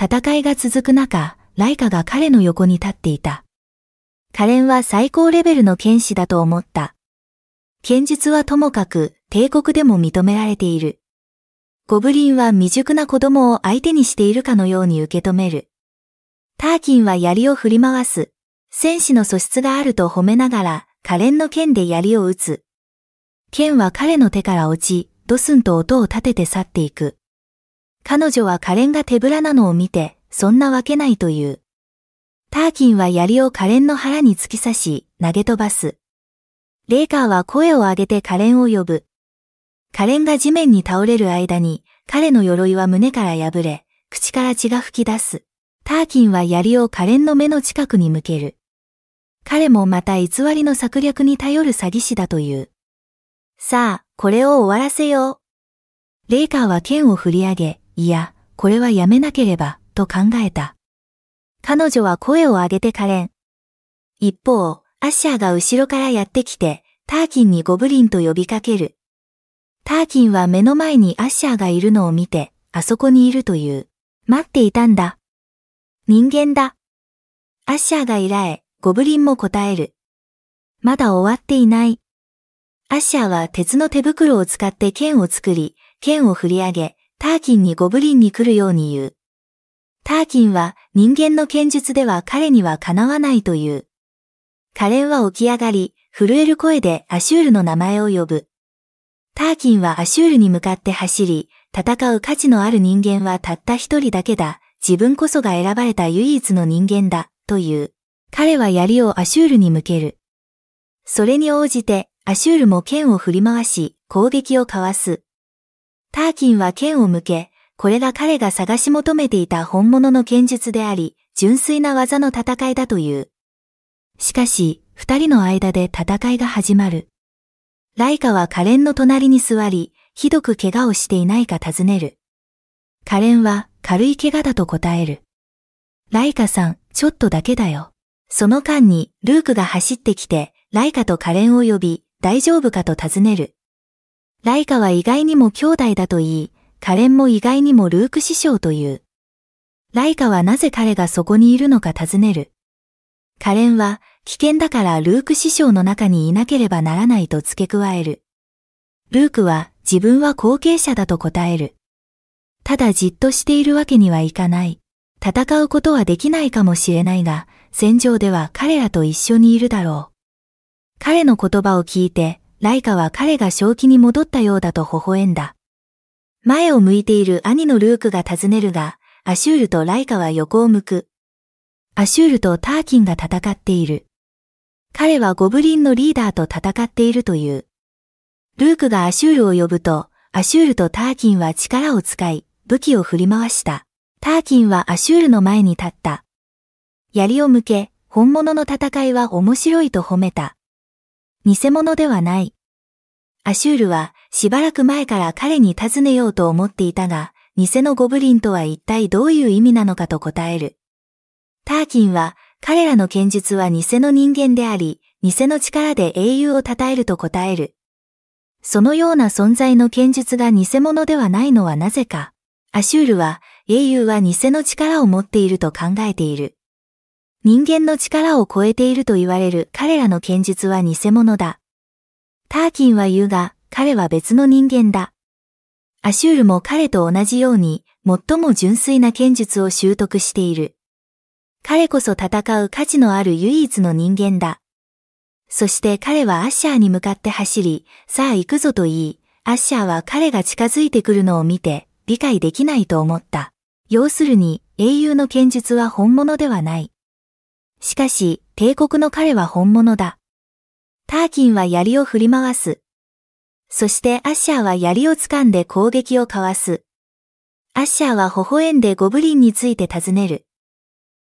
戦いが続く中、ライカが彼の横に立っていた。可憐は最高レベルの剣士だと思った。剣術はともかく、帝国でも認められている。ゴブリンは未熟な子供を相手にしているかのように受け止める。ターキンは槍を振り回す。戦士の素質があると褒めながら、可憐の剣で槍を打つ。剣は彼の手から落ち、ドスンと音を立てて去っていく。彼女はカレンが手ぶらなのを見て、そんなわけないという。ターキンは槍をカレンの腹に突き刺し、投げ飛ばす。レイカーは声を上げてカレンを呼ぶ。カレンが地面に倒れる間に、彼の鎧は胸から破れ、口から血が吹き出す。ターキンは槍をカレンの目の近くに向ける。彼もまた偽りの策略に頼る詐欺師だという。さあ、これを終わらせよう。レイカーは剣を振り上げ、いや、これはやめなければ、と考えた。彼女は声を上げてかれん。一方、アッシャーが後ろからやってきて、ターキンにゴブリンと呼びかける。ターキンは目の前にアッシャーがいるのを見て、あそこにいるという。待っていたんだ。人間だ。アッシャーがいらえ、ゴブリンも答える。まだ終わっていない。アッシャーは鉄の手袋を使って剣を作り、剣を振り上げ、ターキンにゴブリンに来るように言う。ターキンは人間の剣術では彼にはかなわないという。カレンは起き上がり、震える声でアシュールの名前を呼ぶ。ターキンはアシュールに向かって走り、戦う価値のある人間はたった一人だけだ、自分こそが選ばれた唯一の人間だ、という。彼は槍をアシュールに向ける。それに応じて、アシュールも剣を振り回し、攻撃をかわす。ターキンは剣を向け、これが彼が探し求めていた本物の剣術であり、純粋な技の戦いだという。しかし、二人の間で戦いが始まる。ライカはカレンの隣に座り、ひどく怪我をしていないか尋ねる。カレンは軽い怪我だと答える。ライカさん、ちょっとだけだよ。その間に、ルークが走ってきて、ライカとカレンを呼び、大丈夫かと尋ねる。ライカは意外にも兄弟だと言い、カレンも意外にもルーク師匠という。ライカはなぜ彼がそこにいるのか尋ねる。カレンは、危険だからルーク師匠の中にいなければならないと付け加える。ルークは、自分は後継者だと答える。ただじっとしているわけにはいかない。戦うことはできないかもしれないが、戦場では彼らと一緒にいるだろう。彼の言葉を聞いて、ライカは彼が正気に戻ったようだと微笑んだ。前を向いている兄のルークが尋ねるが、アシュールとライカは横を向く。アシュールとターキンが戦っている。彼はゴブリンのリーダーと戦っているという。ルークがアシュールを呼ぶと、アシュールとターキンは力を使い、武器を振り回した。ターキンはアシュールの前に立った。槍を向け、本物の戦いは面白いと褒めた。偽物ではない。アシュールはしばらく前から彼に尋ねようと思っていたが、偽のゴブリンとは一体どういう意味なのかと答える。ターキンは彼らの剣術は偽の人間であり、偽の力で英雄を称えると答える。そのような存在の剣術が偽物ではないのはなぜか、アシュールは英雄は偽の力を持っていると考えている。人間の力を超えていると言われる彼らの剣術は偽物だ。ターキンは言うが、彼は別の人間だ。アシュールも彼と同じように、最も純粋な剣術を習得している。彼こそ戦う価値のある唯一の人間だ。そして彼はアッシャーに向かって走り、さあ行くぞと言い、アッシャーは彼が近づいてくるのを見て、理解できないと思った。要するに、英雄の剣術は本物ではない。しかし、帝国の彼は本物だ。ターキンは槍を振り回す。そしてアッシャーは槍を掴んで攻撃をかわす。アッシャーは微笑んでゴブリンについて尋ねる。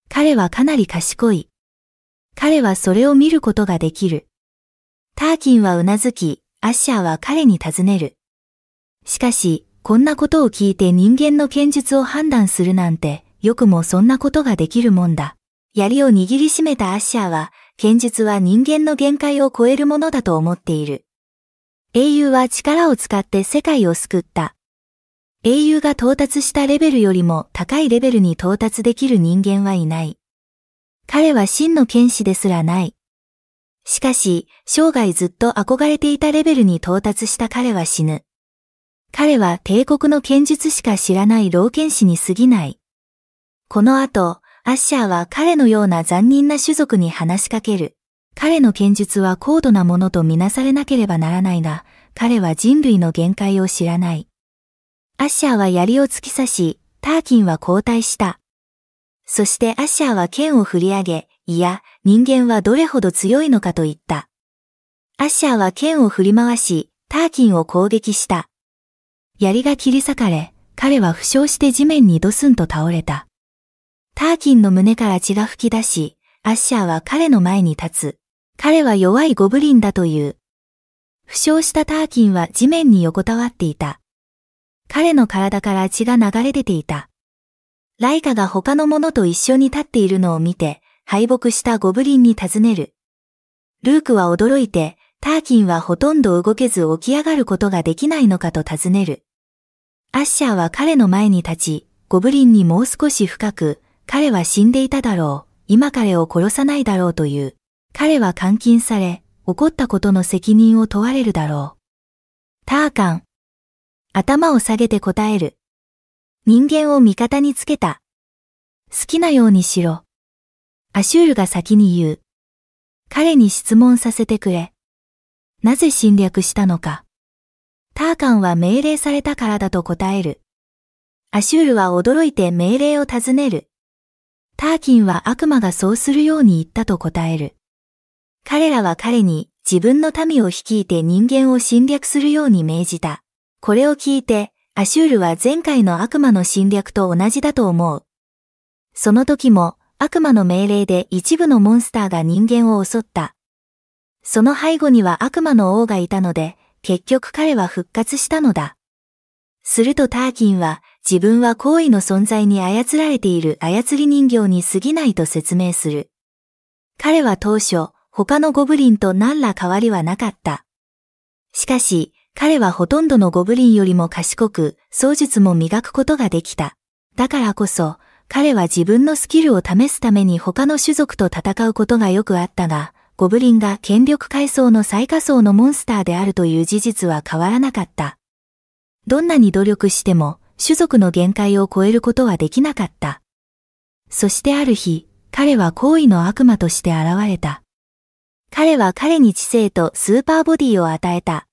彼はかなり賢い。彼はそれを見ることができる。ターキンはうなずき、アッシャーは彼に尋ねる。しかし、こんなことを聞いて人間の剣術を判断するなんて、よくもそんなことができるもんだ。槍を握りしめたアッシャーは、剣術は人間の限界を超えるものだと思っている。英雄は力を使って世界を救った。英雄が到達したレベルよりも高いレベルに到達できる人間はいない。彼は真の剣士ですらない。しかし、生涯ずっと憧れていたレベルに到達した彼は死ぬ。彼は帝国の剣術しか知らない老剣士に過ぎない。この後、アッシャーは彼のような残忍な種族に話しかける。彼の剣術は高度なものとみなされなければならないが、彼は人類の限界を知らない。アッシャーは槍を突き刺し、ターキンは交代した。そしてアッシャーは剣を振り上げ、いや、人間はどれほど強いのかと言った。アッシャーは剣を振り回し、ターキンを攻撃した。槍が切り裂かれ、彼は負傷して地面にドスンと倒れた。ターキンの胸から血が噴き出し、アッシャーは彼の前に立つ。彼は弱いゴブリンだという。負傷したターキンは地面に横たわっていた。彼の体から血が流れ出ていた。ライカが他の者と一緒に立っているのを見て、敗北したゴブリンに尋ねる。ルークは驚いて、ターキンはほとんど動けず起き上がることができないのかと尋ねる。アッシャーは彼の前に立ち、ゴブリンにもう少し深く、彼は死んでいただろう、今彼を殺さないだろうという、彼は監禁され、起こったことの責任を問われるだろう。ターカン。頭を下げて答える。人間を味方につけた。好きなようにしろ。アシュールが先に言う。彼に質問させてくれ。なぜ侵略したのか。ターカンは命令されたからだと答える。アシュールは驚いて命令を尋ねる。ターキンは悪魔がそうするように言ったと答える。彼らは彼に自分の民を率いて人間を侵略するように命じた。これを聞いて、アシュールは前回の悪魔の侵略と同じだと思う。その時も悪魔の命令で一部のモンスターが人間を襲った。その背後には悪魔の王がいたので、結局彼は復活したのだ。するとターキンは自分は行為の存在に操られている操り人形に過ぎないと説明する。彼は当初、他のゴブリンと何ら変わりはなかった。しかし、彼はほとんどのゴブリンよりも賢く、創術も磨くことができた。だからこそ、彼は自分のスキルを試すために他の種族と戦うことがよくあったが、ゴブリンが権力階層の最下層のモンスターであるという事実は変わらなかった。どんなに努力しても、種族の限界を超えることはできなかった。そしてある日、彼は好意の悪魔として現れた。彼は彼に知性とスーパーボディを与えた。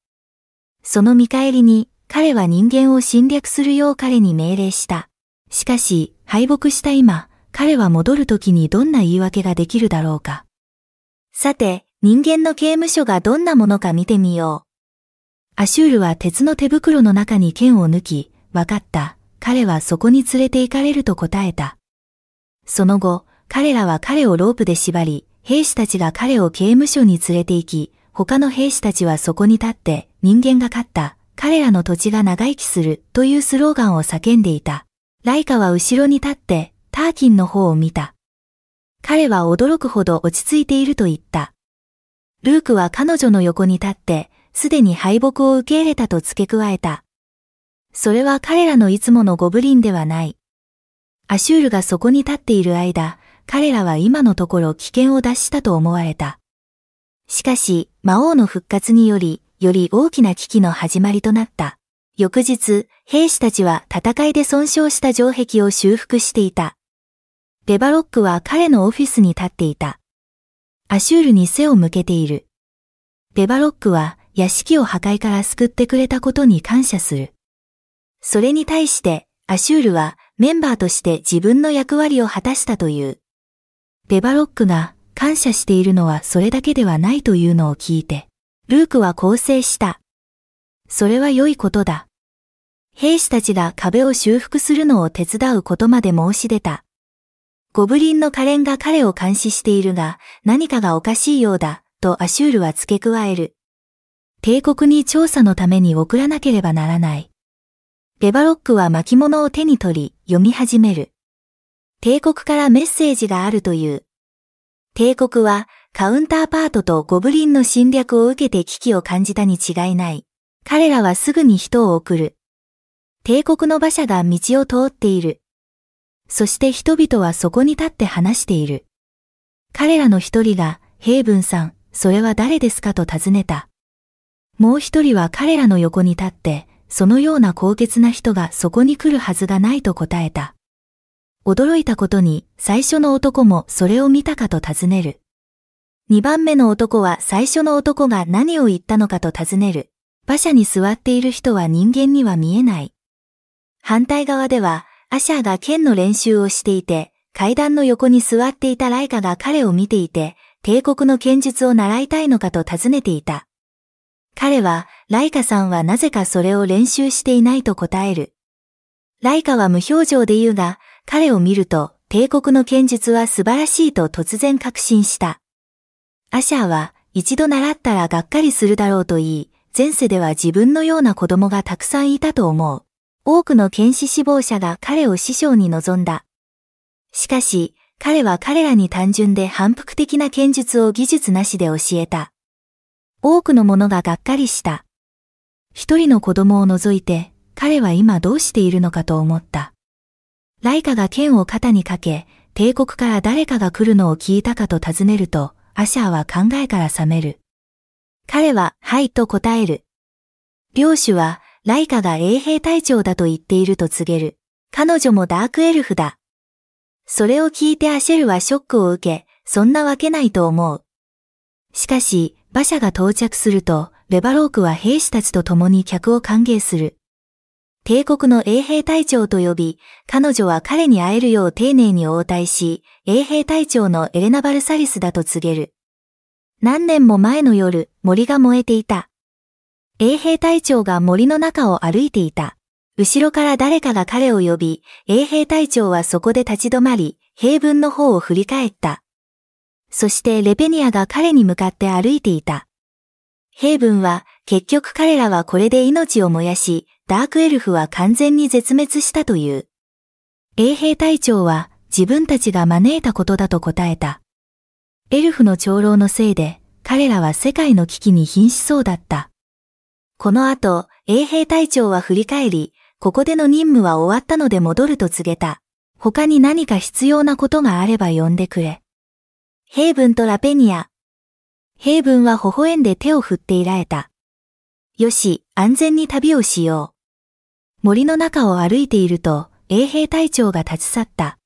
その見返りに、彼は人間を侵略するよう彼に命令した。しかし、敗北した今、彼は戻る時にどんな言い訳ができるだろうか。さて、人間の刑務所がどんなものか見てみよう。アシュールは鉄の手袋の中に剣を抜き、わかった。彼はそこに連れて行かれると答えた。その後、彼らは彼をロープで縛り、兵士たちが彼を刑務所に連れて行き、他の兵士たちはそこに立って、人間が勝った、彼らの土地が長生きする、というスローガンを叫んでいた。ライカは後ろに立って、ターキンの方を見た。彼は驚くほど落ち着いていると言った。ルークは彼女の横に立って、すでに敗北を受け入れたと付け加えた。それは彼らのいつものゴブリンではない。アシュールがそこに立っている間、彼らは今のところ危険を脱したと思われた。しかし、魔王の復活により、より大きな危機の始まりとなった。翌日、兵士たちは戦いで損傷した城壁を修復していた。デバロックは彼のオフィスに立っていた。アシュールに背を向けている。デバロックは屋敷を破壊から救ってくれたことに感謝する。それに対してアシュールはメンバーとして自分の役割を果たしたという。ペバロックが感謝しているのはそれだけではないというのを聞いて、ルークは構成した。それは良いことだ。兵士たちが壁を修復するのを手伝うことまで申し出た。ゴブリンの可憐が彼を監視しているが、何かがおかしいようだ、とアシュールは付け加える。帝国に調査のために送らなければならない。ペバロックは巻物を手に取り読み始める。帝国からメッセージがあるという。帝国はカウンターパートとゴブリンの侵略を受けて危機を感じたに違いない。彼らはすぐに人を送る。帝国の馬車が道を通っている。そして人々はそこに立って話している。彼らの一人が、ヘイブンさん、それは誰ですかと尋ねた。もう一人は彼らの横に立って、そのような高潔な人がそこに来るはずがないと答えた。驚いたことに最初の男もそれを見たかと尋ねる。二番目の男は最初の男が何を言ったのかと尋ねる。馬車に座っている人は人間には見えない。反対側では、アシャーが剣の練習をしていて、階段の横に座っていたライカが彼を見ていて、帝国の剣術を習いたいのかと尋ねていた。彼は、ライカさんはなぜかそれを練習していないと答える。ライカは無表情で言うが、彼を見ると帝国の剣術は素晴らしいと突然確信した。アシャーは一度習ったらがっかりするだろうと言い、前世では自分のような子供がたくさんいたと思う。多くの剣士志望者が彼を師匠に望んだ。しかし、彼は彼らに単純で反復的な剣術を技術なしで教えた。多くの者ががっかりした。一人の子供を除いて、彼は今どうしているのかと思った。ライカが剣を肩にかけ、帝国から誰かが来るのを聞いたかと尋ねると、アシャーは考えから覚める。彼は、はいと答える。領主は、ライカが衛兵隊長だと言っていると告げる。彼女もダークエルフだ。それを聞いてアシェルはショックを受け、そんなわけないと思う。しかし、馬車が到着すると、レバロークは兵士たちと共に客を歓迎する。帝国の衛兵隊長と呼び、彼女は彼に会えるよう丁寧に応対し、衛兵隊長のエレナ・バルサリスだと告げる。何年も前の夜、森が燃えていた。衛兵隊長が森の中を歩いていた。後ろから誰かが彼を呼び、衛兵隊長はそこで立ち止まり、平文の方を振り返った。そしてレペニアが彼に向かって歩いていた。ヘイブンは結局彼らはこれで命を燃やし、ダークエルフは完全に絶滅したという。衛兵隊長は自分たちが招いたことだと答えた。エルフの長老のせいで彼らは世界の危機に瀕しそうだった。この後、衛兵隊長は振り返り、ここでの任務は終わったので戻ると告げた。他に何か必要なことがあれば呼んでくれ。ヘイブンとラペニア、平文は微笑んで手を振っていられた。よし、安全に旅をしよう。森の中を歩いていると、衛兵隊長が立ち去った。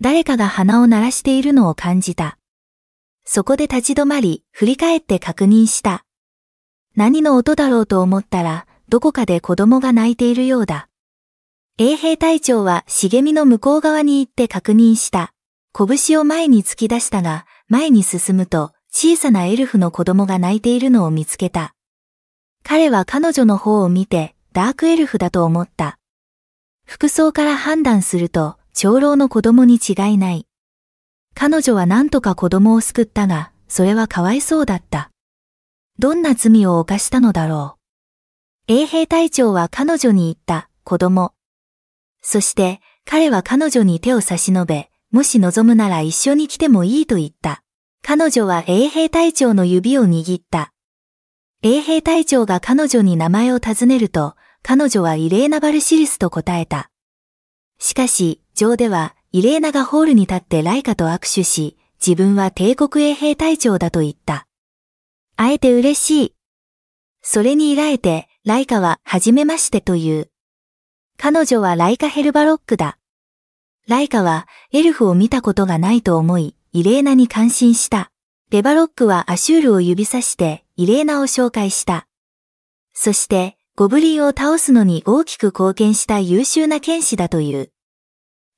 誰かが鼻を鳴らしているのを感じた。そこで立ち止まり、振り返って確認した。何の音だろうと思ったら、どこかで子供が泣いているようだ。衛兵隊長は茂みの向こう側に行って確認した。拳を前に突き出したが、前に進むと、小さなエルフの子供が泣いているのを見つけた。彼は彼女の方を見て、ダークエルフだと思った。服装から判断すると、長老の子供に違いない。彼女は何とか子供を救ったが、それはかわいそうだった。どんな罪を犯したのだろう。衛兵隊長は彼女に言った、子供。そして、彼は彼女に手を差し伸べ、もし望むなら一緒に来てもいいと言った。彼女は衛兵隊長の指を握った。衛兵隊長が彼女に名前を尋ねると、彼女はイレーナ・バルシリスと答えた。しかし、上では、イレーナがホールに立ってライカと握手し、自分は帝国衛兵隊長だと言った。会えて嬉しい。それに依られて、ライカは、はじめましてという。彼女はライカ・ヘルバロックだ。ライカは、エルフを見たことがないと思い、イレーナに感心した。レバロックはアシュールを指さしてイレーナを紹介した。そして、ゴブリーを倒すのに大きく貢献した優秀な剣士だという。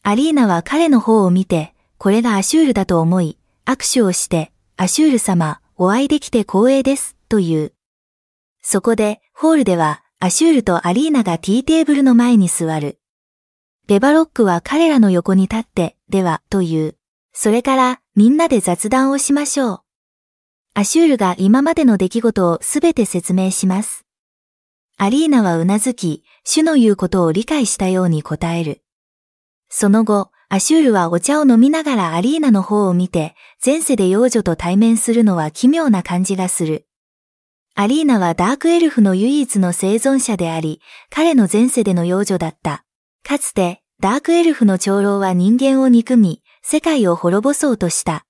アリーナは彼の方を見て、これがアシュールだと思い、握手をして、アシュール様、お会いできて光栄です、という。そこで、ホールでは、アシュールとアリーナがティーテーブルの前に座る。レバロックは彼らの横に立って、では、という。それから、みんなで雑談をしましょう。アシュールが今までの出来事をすべて説明します。アリーナはうなずき、主の言うことを理解したように答える。その後、アシュールはお茶を飲みながらアリーナの方を見て、前世で幼女と対面するのは奇妙な感じがする。アリーナはダークエルフの唯一の生存者であり、彼の前世での幼女だった。かつて、ダークエルフの長老は人間を憎み、世界を滅ぼそうとした。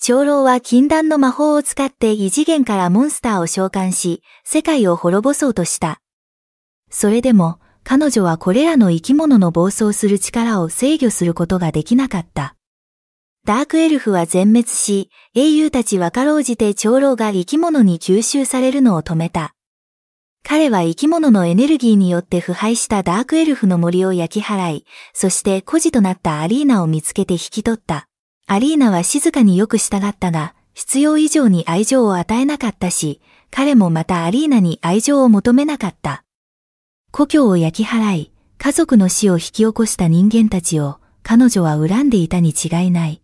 長老は禁断の魔法を使って異次元からモンスターを召喚し、世界を滅ぼそうとした。それでも、彼女はこれらの生き物の暴走する力を制御することができなかった。ダークエルフは全滅し、英雄たち若老じて長老が生き物に吸収されるのを止めた。彼は生き物のエネルギーによって腐敗したダークエルフの森を焼き払い、そして孤児となったアリーナを見つけて引き取った。アリーナは静かによく従ったが、必要以上に愛情を与えなかったし、彼もまたアリーナに愛情を求めなかった。故郷を焼き払い、家族の死を引き起こした人間たちを、彼女は恨んでいたに違いない。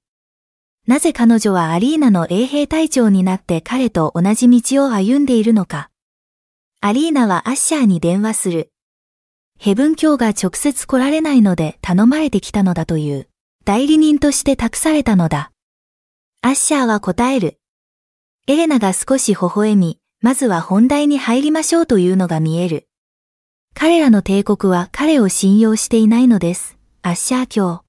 なぜ彼女はアリーナの衛兵隊長になって彼と同じ道を歩んでいるのか。アリーナはアッシャーに電話する。ヘブン教が直接来られないので頼まれてきたのだという、代理人として託されたのだ。アッシャーは答える。エレナが少し微笑み、まずは本題に入りましょうというのが見える。彼らの帝国は彼を信用していないのです。アッシャー教。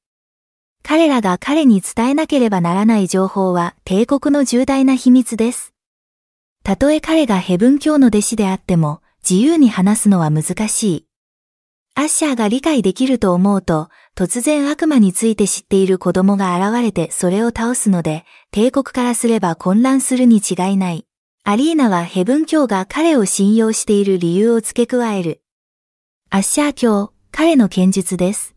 彼らが彼に伝えなければならない情報は帝国の重大な秘密です。たとえ彼がヘブン教の弟子であっても、自由に話すのは難しい。アッシャーが理解できると思うと、突然悪魔について知っている子供が現れてそれを倒すので、帝国からすれば混乱するに違いない。アリーナはヘブン教が彼を信用している理由を付け加える。アッシャー教、彼の剣術です。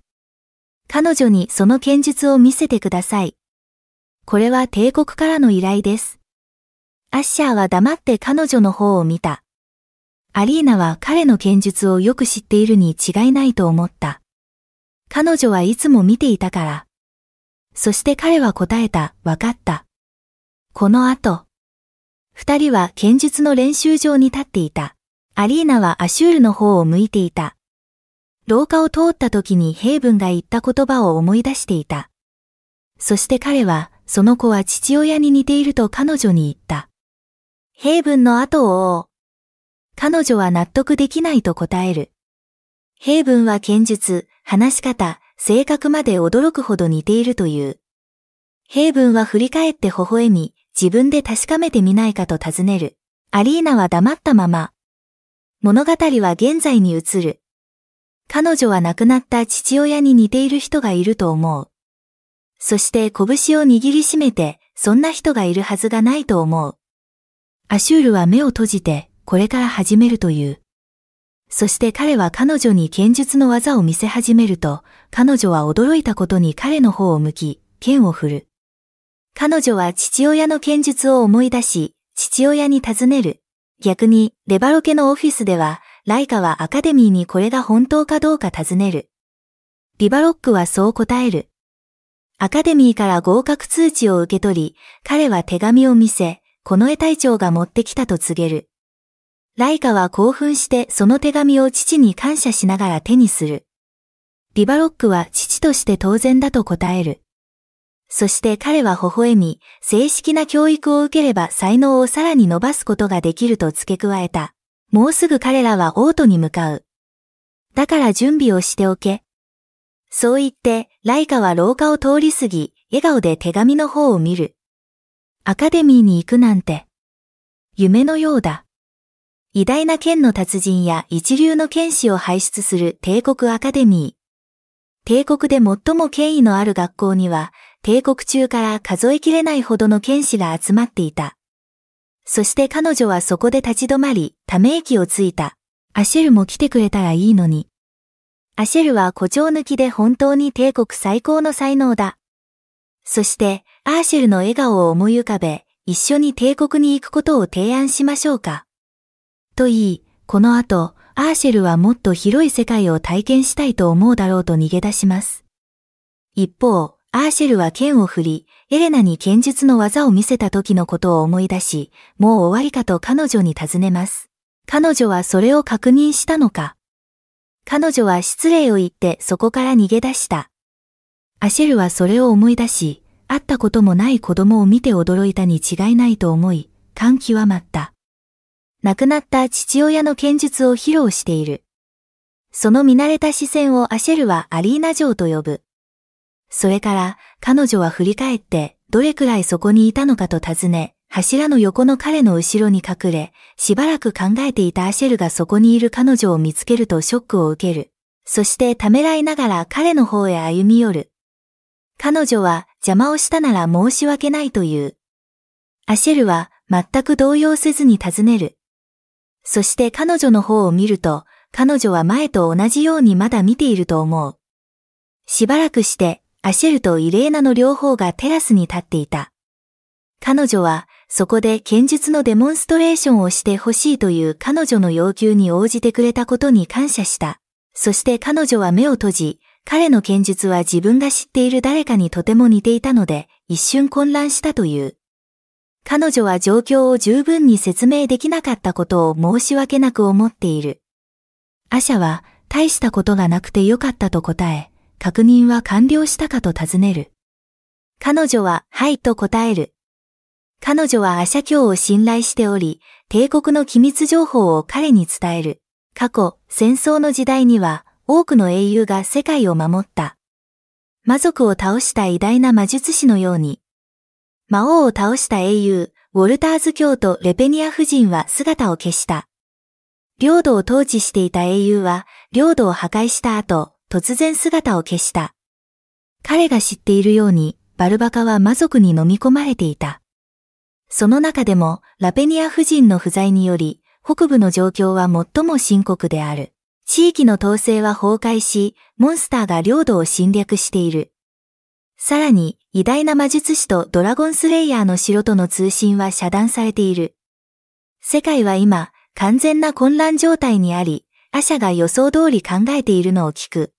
彼女にその剣術を見せてください。これは帝国からの依頼です。アッシャーは黙って彼女の方を見た。アリーナは彼の剣術をよく知っているに違いないと思った。彼女はいつも見ていたから。そして彼は答えた、わかった。この後。二人は剣術の練習場に立っていた。アリーナはアシュールの方を向いていた。廊下を通った時にヘイブンが言った言葉を思い出していた。そして彼は、その子は父親に似ていると彼女に言った。ヘイブンの後を、追う。彼女は納得できないと答える。ヘイブンは剣術、話し方、性格まで驚くほど似ているという。ヘイブンは振り返って微笑み、自分で確かめてみないかと尋ねる。アリーナは黙ったまま。物語は現在に移る。彼女は亡くなった父親に似ている人がいると思う。そして拳を握りしめて、そんな人がいるはずがないと思う。アシュールは目を閉じてこれから始めるという。そして彼は彼女に剣術の技を見せ始めると、彼女は驚いたことに彼の方を向き、剣を振る。彼女は父親の剣術を思い出し、父親に尋ねる。逆に、レバロケのオフィスでは、ライカはアカデミーにこれが本当かどうか尋ねる。ビバロックはそう答える。アカデミーから合格通知を受け取り、彼は手紙を見せ、近衛隊長が持ってきたと告げる。ライカは興奮してその手紙を父に感謝しながら手にする。ビバロックは父として当然だと答える。そして彼は微笑み、正式な教育を受ければ才能をさらに伸ばすことができると付け加えた。もうすぐ彼らは王都に向かう。だから準備をしておけ。そう言って、ライカは廊下を通り過ぎ、笑顔で手紙の方を見る。アカデミーに行くなんて、夢のようだ。偉大な剣の達人や一流の剣士を輩出する帝国アカデミー。帝国で最も権威のある学校には、帝国中から数えきれないほどの剣士が集まっていた。そして彼女はそこで立ち止まり、ため息をついた。アシェルも来てくれたらいいのに。アシェルは誇張抜きで本当に帝国最高の才能だ。そして、アーシェルの笑顔を思い浮かべ、一緒に帝国に行くことを提案しましょうか。と言い、この後、アーシェルはもっと広い世界を体験したいと思うだろうと逃げ出します。一方、アーシェルは剣を振り、エレナに剣術の技を見せた時のことを思い出し、もう終わりかと彼女に尋ねます。彼女はそれを確認したのか彼女は失礼を言ってそこから逃げ出した。アシェルはそれを思い出し、会ったこともない子供を見て驚いたに違いないと思い、感極まった。亡くなった父親の剣術を披露している。その見慣れた視線をアシェルはアリーナ城と呼ぶ。それから彼女は振り返ってどれくらいそこにいたのかと尋ね、柱の横の彼の後ろに隠れ、しばらく考えていたアシェルがそこにいる彼女を見つけるとショックを受ける。そしてためらいながら彼の方へ歩み寄る。彼女は邪魔をしたなら申し訳ないという。アシェルは全く動揺せずに尋ねる。そして彼女の方を見ると、彼女は前と同じようにまだ見ていると思う。しばらくして、アシェルとイレーナの両方がテラスに立っていた。彼女は、そこで剣術のデモンストレーションをしてほしいという彼女の要求に応じてくれたことに感謝した。そして彼女は目を閉じ、彼の剣術は自分が知っている誰かにとても似ていたので、一瞬混乱したという。彼女は状況を十分に説明できなかったことを申し訳なく思っている。アシャは、大したことがなくてよかったと答え、確認は完了したかと尋ねる。彼女は、はいと答える。彼女はアシャ教を信頼しており、帝国の機密情報を彼に伝える。過去、戦争の時代には、多くの英雄が世界を守った。魔族を倒した偉大な魔術師のように。魔王を倒した英雄、ウォルターズ教とレペニア夫人は姿を消した。領土を統治していた英雄は、領土を破壊した後、突然姿を消した。彼が知っているように、バルバカは魔族に飲み込まれていた。その中でも、ラペニア夫人の不在により、北部の状況は最も深刻である。地域の統制は崩壊し、モンスターが領土を侵略している。さらに、偉大な魔術師とドラゴンスレイヤーの城との通信は遮断されている。世界は今、完全な混乱状態にあり、アシャが予想通り考えているのを聞く。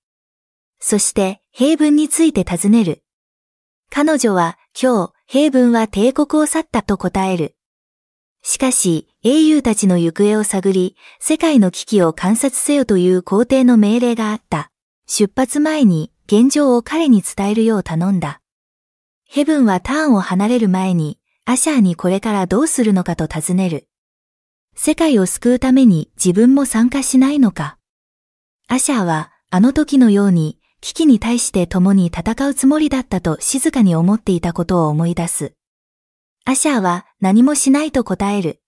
そして、平文について尋ねる。彼女は、今日、平文は帝国を去ったと答える。しかし、英雄たちの行方を探り、世界の危機を観察せよという皇帝の命令があった。出発前に現状を彼に伝えるよう頼んだ。ヘブンはターンを離れる前に、アシャーにこれからどうするのかと尋ねる。世界を救うために自分も参加しないのか。アシャーは、あの時のように、危機に対して共に戦うつもりだったと静かに思っていたことを思い出す。アシャーは何もしないと答える。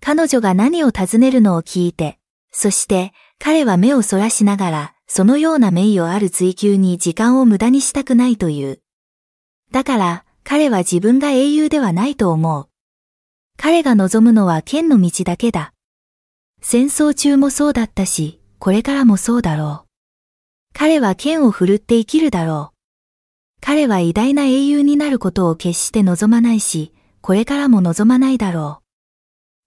彼女が何を尋ねるのを聞いて、そして彼は目をそらしながら、そのような名誉ある追求に時間を無駄にしたくないという。だから彼は自分が英雄ではないと思う。彼が望むのは剣の道だけだ。戦争中もそうだったし、これからもそうだろう。彼は剣を振るって生きるだろう。彼は偉大な英雄になることを決して望まないし、これからも望まないだろう。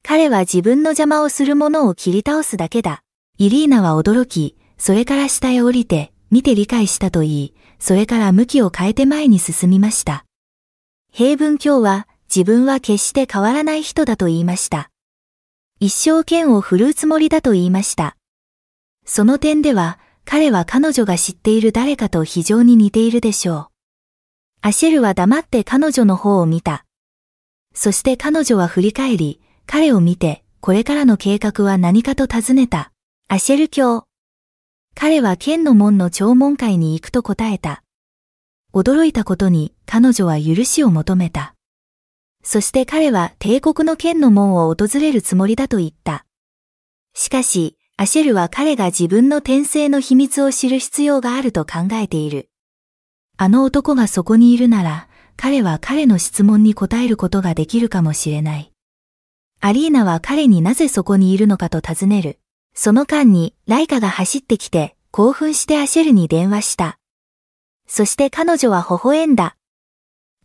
彼は自分の邪魔をする者を切り倒すだけだ。イリーナは驚き、それから下へ降りて、見て理解したと言い、それから向きを変えて前に進みました。平文教は、自分は決して変わらない人だと言いました。一生剣を振るうつもりだと言いました。その点では、彼は彼女が知っている誰かと非常に似ているでしょう。アシェルは黙って彼女の方を見た。そして彼女は振り返り、彼を見て、これからの計画は何かと尋ねた。アシェル教。彼は剣の門の弔問会に行くと答えた。驚いたことに彼女は許しを求めた。そして彼は帝国の剣の門を訪れるつもりだと言った。しかし、アシェルは彼が自分の転生の秘密を知る必要があると考えている。あの男がそこにいるなら、彼は彼の質問に答えることができるかもしれない。アリーナは彼になぜそこにいるのかと尋ねる。その間に、ライカが走ってきて、興奮してアシェルに電話した。そして彼女は微笑んだ。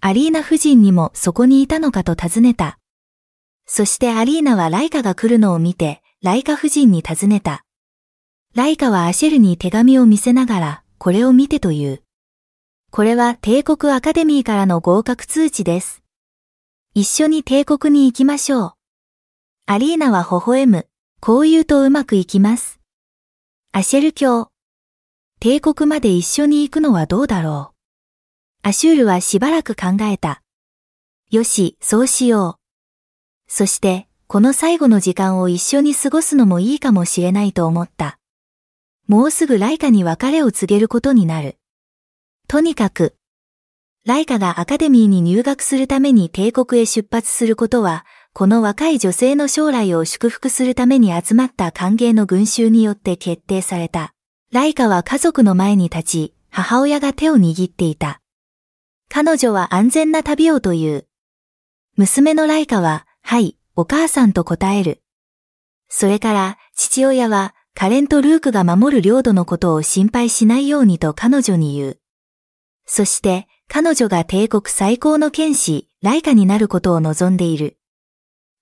アリーナ夫人にもそこにいたのかと尋ねた。そしてアリーナはライカが来るのを見て、ライカ夫人に尋ねた。ライカはアシェルに手紙を見せながら、これを見てという。これは帝国アカデミーからの合格通知です。一緒に帝国に行きましょう。アリーナは微笑む。こう言うとうまくいきます。アシェル教。帝国まで一緒に行くのはどうだろう。アシュールはしばらく考えた。よし、そうしよう。そして、この最後の時間を一緒に過ごすのもいいかもしれないと思った。もうすぐライカに別れを告げることになる。とにかく、ライカがアカデミーに入学するために帝国へ出発することは、この若い女性の将来を祝福するために集まった歓迎の群衆によって決定された。ライカは家族の前に立ち、母親が手を握っていた。彼女は安全な旅をという。娘のライカは、はい、お母さんと答える。それから、父親は、カレンとルークが守る領土のことを心配しないようにと彼女に言う。そして彼女が帝国最高の剣士、ライカになることを望んでいる。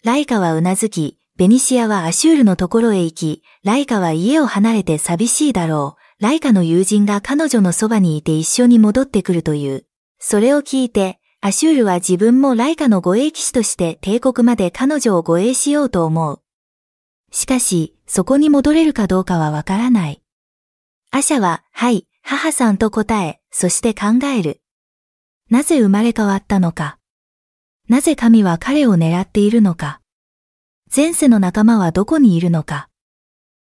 ライカはうなずき、ベニシアはアシュールのところへ行き、ライカは家を離れて寂しいだろう。ライカの友人が彼女のそばにいて一緒に戻ってくるという。それを聞いて、アシュールは自分もライカの護衛騎士として帝国まで彼女を護衛しようと思う。しかし、そこに戻れるかどうかはわからない。アシャは、はい、母さんと答え、そして考える。なぜ生まれ変わったのか。なぜ神は彼を狙っているのか。前世の仲間はどこにいるのか。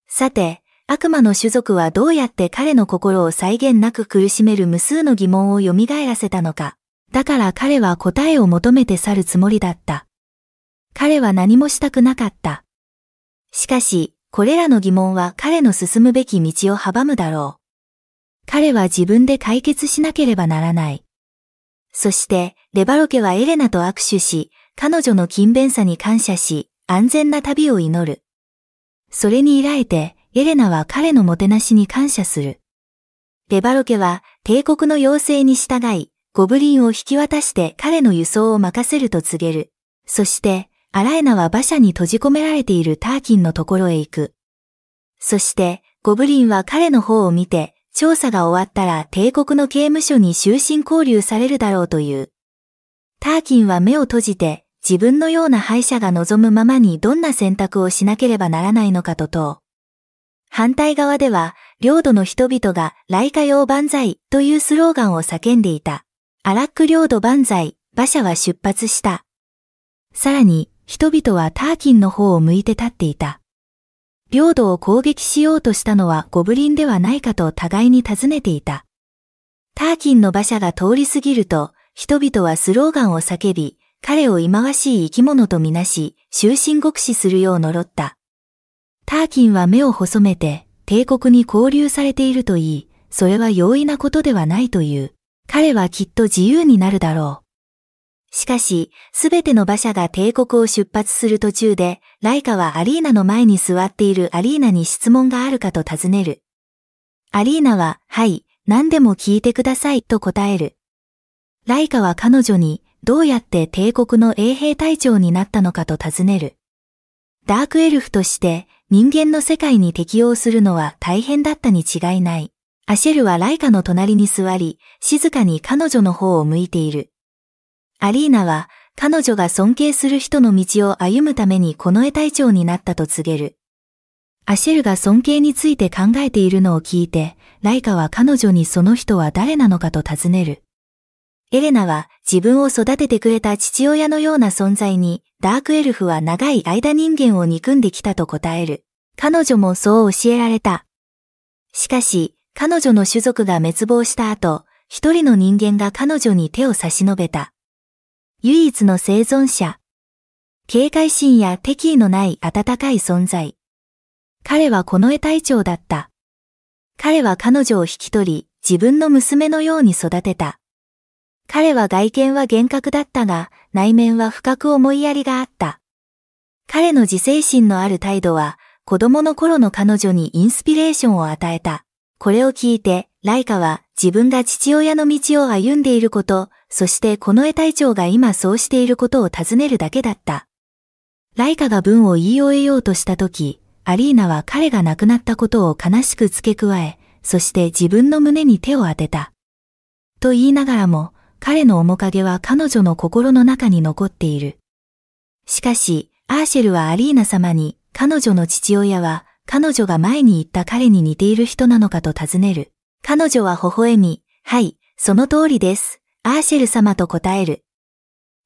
さて、悪魔の種族はどうやって彼の心を再現なく苦しめる無数の疑問を蘇らせたのか。だから彼は答えを求めて去るつもりだった。彼は何もしたくなかった。しかし、これらの疑問は彼の進むべき道を阻むだろう。彼は自分で解決しなければならない。そして、レバロケはエレナと握手し、彼女の勤勉さに感謝し、安全な旅を祈る。それに依頼て、エレナは彼のもてなしに感謝する。レバロケは帝国の要請に従い、ゴブリンを引き渡して彼の輸送を任せると告げる。そして、アラエナは馬車に閉じ込められているターキンのところへ行く。そして、ゴブリンは彼の方を見て、調査が終わったら帝国の刑務所に終身交流されるだろうという。ターキンは目を閉じて自分のような敗者が望むままにどんな選択をしなければならないのかと問う。反対側では、領土の人々が、来華用万歳というスローガンを叫んでいた。アラック領土万歳、馬車は出発した。さらに、人々はターキンの方を向いて立っていた。領土を攻撃しようとしたのはゴブリンではないかと互いに尋ねていた。ターキンの馬車が通り過ぎると、人々はスローガンを叫び、彼を忌まわしい生き物とみなし、終身極死するよう呪った。ターキンは目を細めて、帝国に交流されているといい、それは容易なことではないという。彼はきっと自由になるだろう。しかし、すべての馬車が帝国を出発する途中で、ライカはアリーナの前に座っているアリーナに質問があるかと尋ねる。アリーナは、はい、何でも聞いてくださいと答える。ライカは彼女に、どうやって帝国の衛兵隊長になったのかと尋ねる。ダークエルフとして人間の世界に適応するのは大変だったに違いない。アシェルはライカの隣に座り、静かに彼女の方を向いている。アリーナは彼女が尊敬する人の道を歩むために近衛隊長になったと告げる。アシェルが尊敬について考えているのを聞いて、ライカは彼女にその人は誰なのかと尋ねる。エレナは自分を育ててくれた父親のような存在に、ダークエルフは長い間人間を憎んできたと答える。彼女もそう教えられた。しかし、彼女の種族が滅亡した後、一人の人間が彼女に手を差し伸べた。唯一の生存者。警戒心や敵意のない温かい存在。彼は近衛隊長だった。彼は彼女を引き取り、自分の娘のように育てた。彼は外見は厳格だったが、内面は深く思いやりがあった。彼の自制心のある態度は、子供の頃の彼女にインスピレーションを与えた。これを聞いて、ライカは自分が父親の道を歩んでいること、そしてこの絵隊長が今そうしていることを尋ねるだけだった。ライカが文を言い終えようとしたとき、アリーナは彼が亡くなったことを悲しく付け加え、そして自分の胸に手を当てた。と言いながらも、彼の面影は彼女の心の中に残っている。しかし、アーシェルはアリーナ様に、彼女の父親は彼女が前に言った彼に似ている人なのかと尋ねる。彼女は微笑み、はい、その通りです。アーシェル様と答える。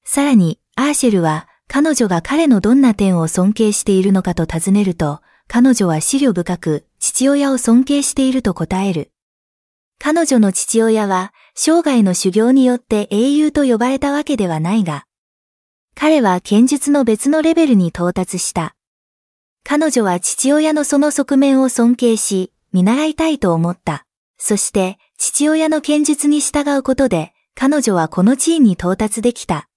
さらに、アーシェルは、彼女が彼のどんな点を尊敬しているのかと尋ねると、彼女は資料深く、父親を尊敬していると答える。彼女の父親は、生涯の修行によって英雄と呼ばれたわけではないが、彼は剣術の別のレベルに到達した。彼女は父親のその側面を尊敬し、見習いたいと思った。そして、父親の剣術に従うことで、彼女はこの地位に到達できた。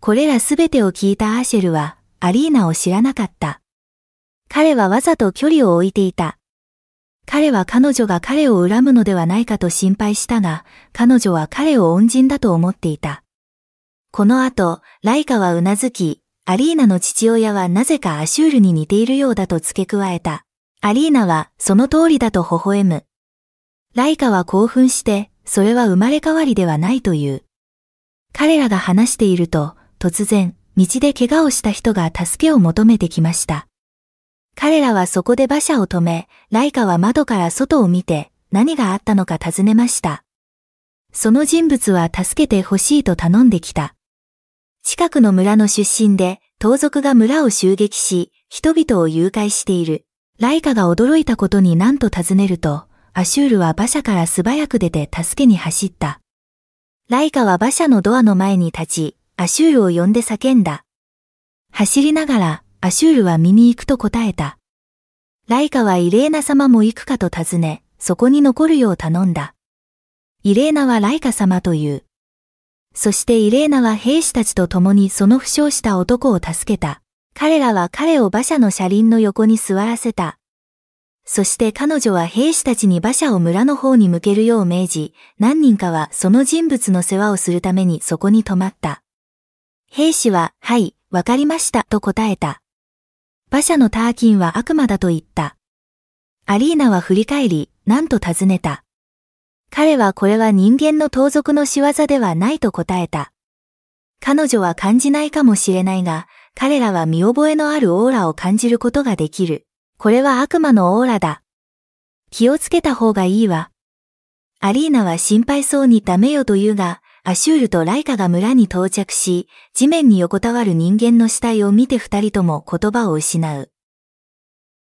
これらすべてを聞いたアーシェルは、アリーナを知らなかった。彼はわざと距離を置いていた。彼は彼女が彼を恨むのではないかと心配したが、彼女は彼を恩人だと思っていた。この後、ライカはうなずき、アリーナの父親はなぜかアシュールに似ているようだと付け加えた。アリーナはその通りだと微笑む。ライカは興奮して、それは生まれ変わりではないという。彼らが話していると、突然、道で怪我をした人が助けを求めてきました。彼らはそこで馬車を止め、ライカは窓から外を見て、何があったのか尋ねました。その人物は助けてほしいと頼んできた。近くの村の出身で、盗賊が村を襲撃し、人々を誘拐している。ライカが驚いたことになんと尋ねると、アシュールは馬車から素早く出て助けに走った。ライカは馬車のドアの前に立ち、アシュールを呼んで叫んだ。走りながら、アシュールは見に行くと答えた。ライカはイレーナ様も行くかと尋ね、そこに残るよう頼んだ。イレーナはライカ様という。そしてイレーナは兵士たちと共にその負傷した男を助けた。彼らは彼を馬車の車輪の横に座らせた。そして彼女は兵士たちに馬車を村の方に向けるよう命じ、何人かはその人物の世話をするためにそこに泊まった。兵士は、はい、わかりましたと答えた。馬車のターキンは悪魔だと言った。アリーナは振り返り、なんと尋ねた。彼はこれは人間の盗賊の仕業ではないと答えた。彼女は感じないかもしれないが、彼らは見覚えのあるオーラを感じることができる。これは悪魔のオーラだ。気をつけた方がいいわ。アリーナは心配そうにダメよと言うが、アシュールとライカが村に到着し、地面に横たわる人間の死体を見て二人とも言葉を失う。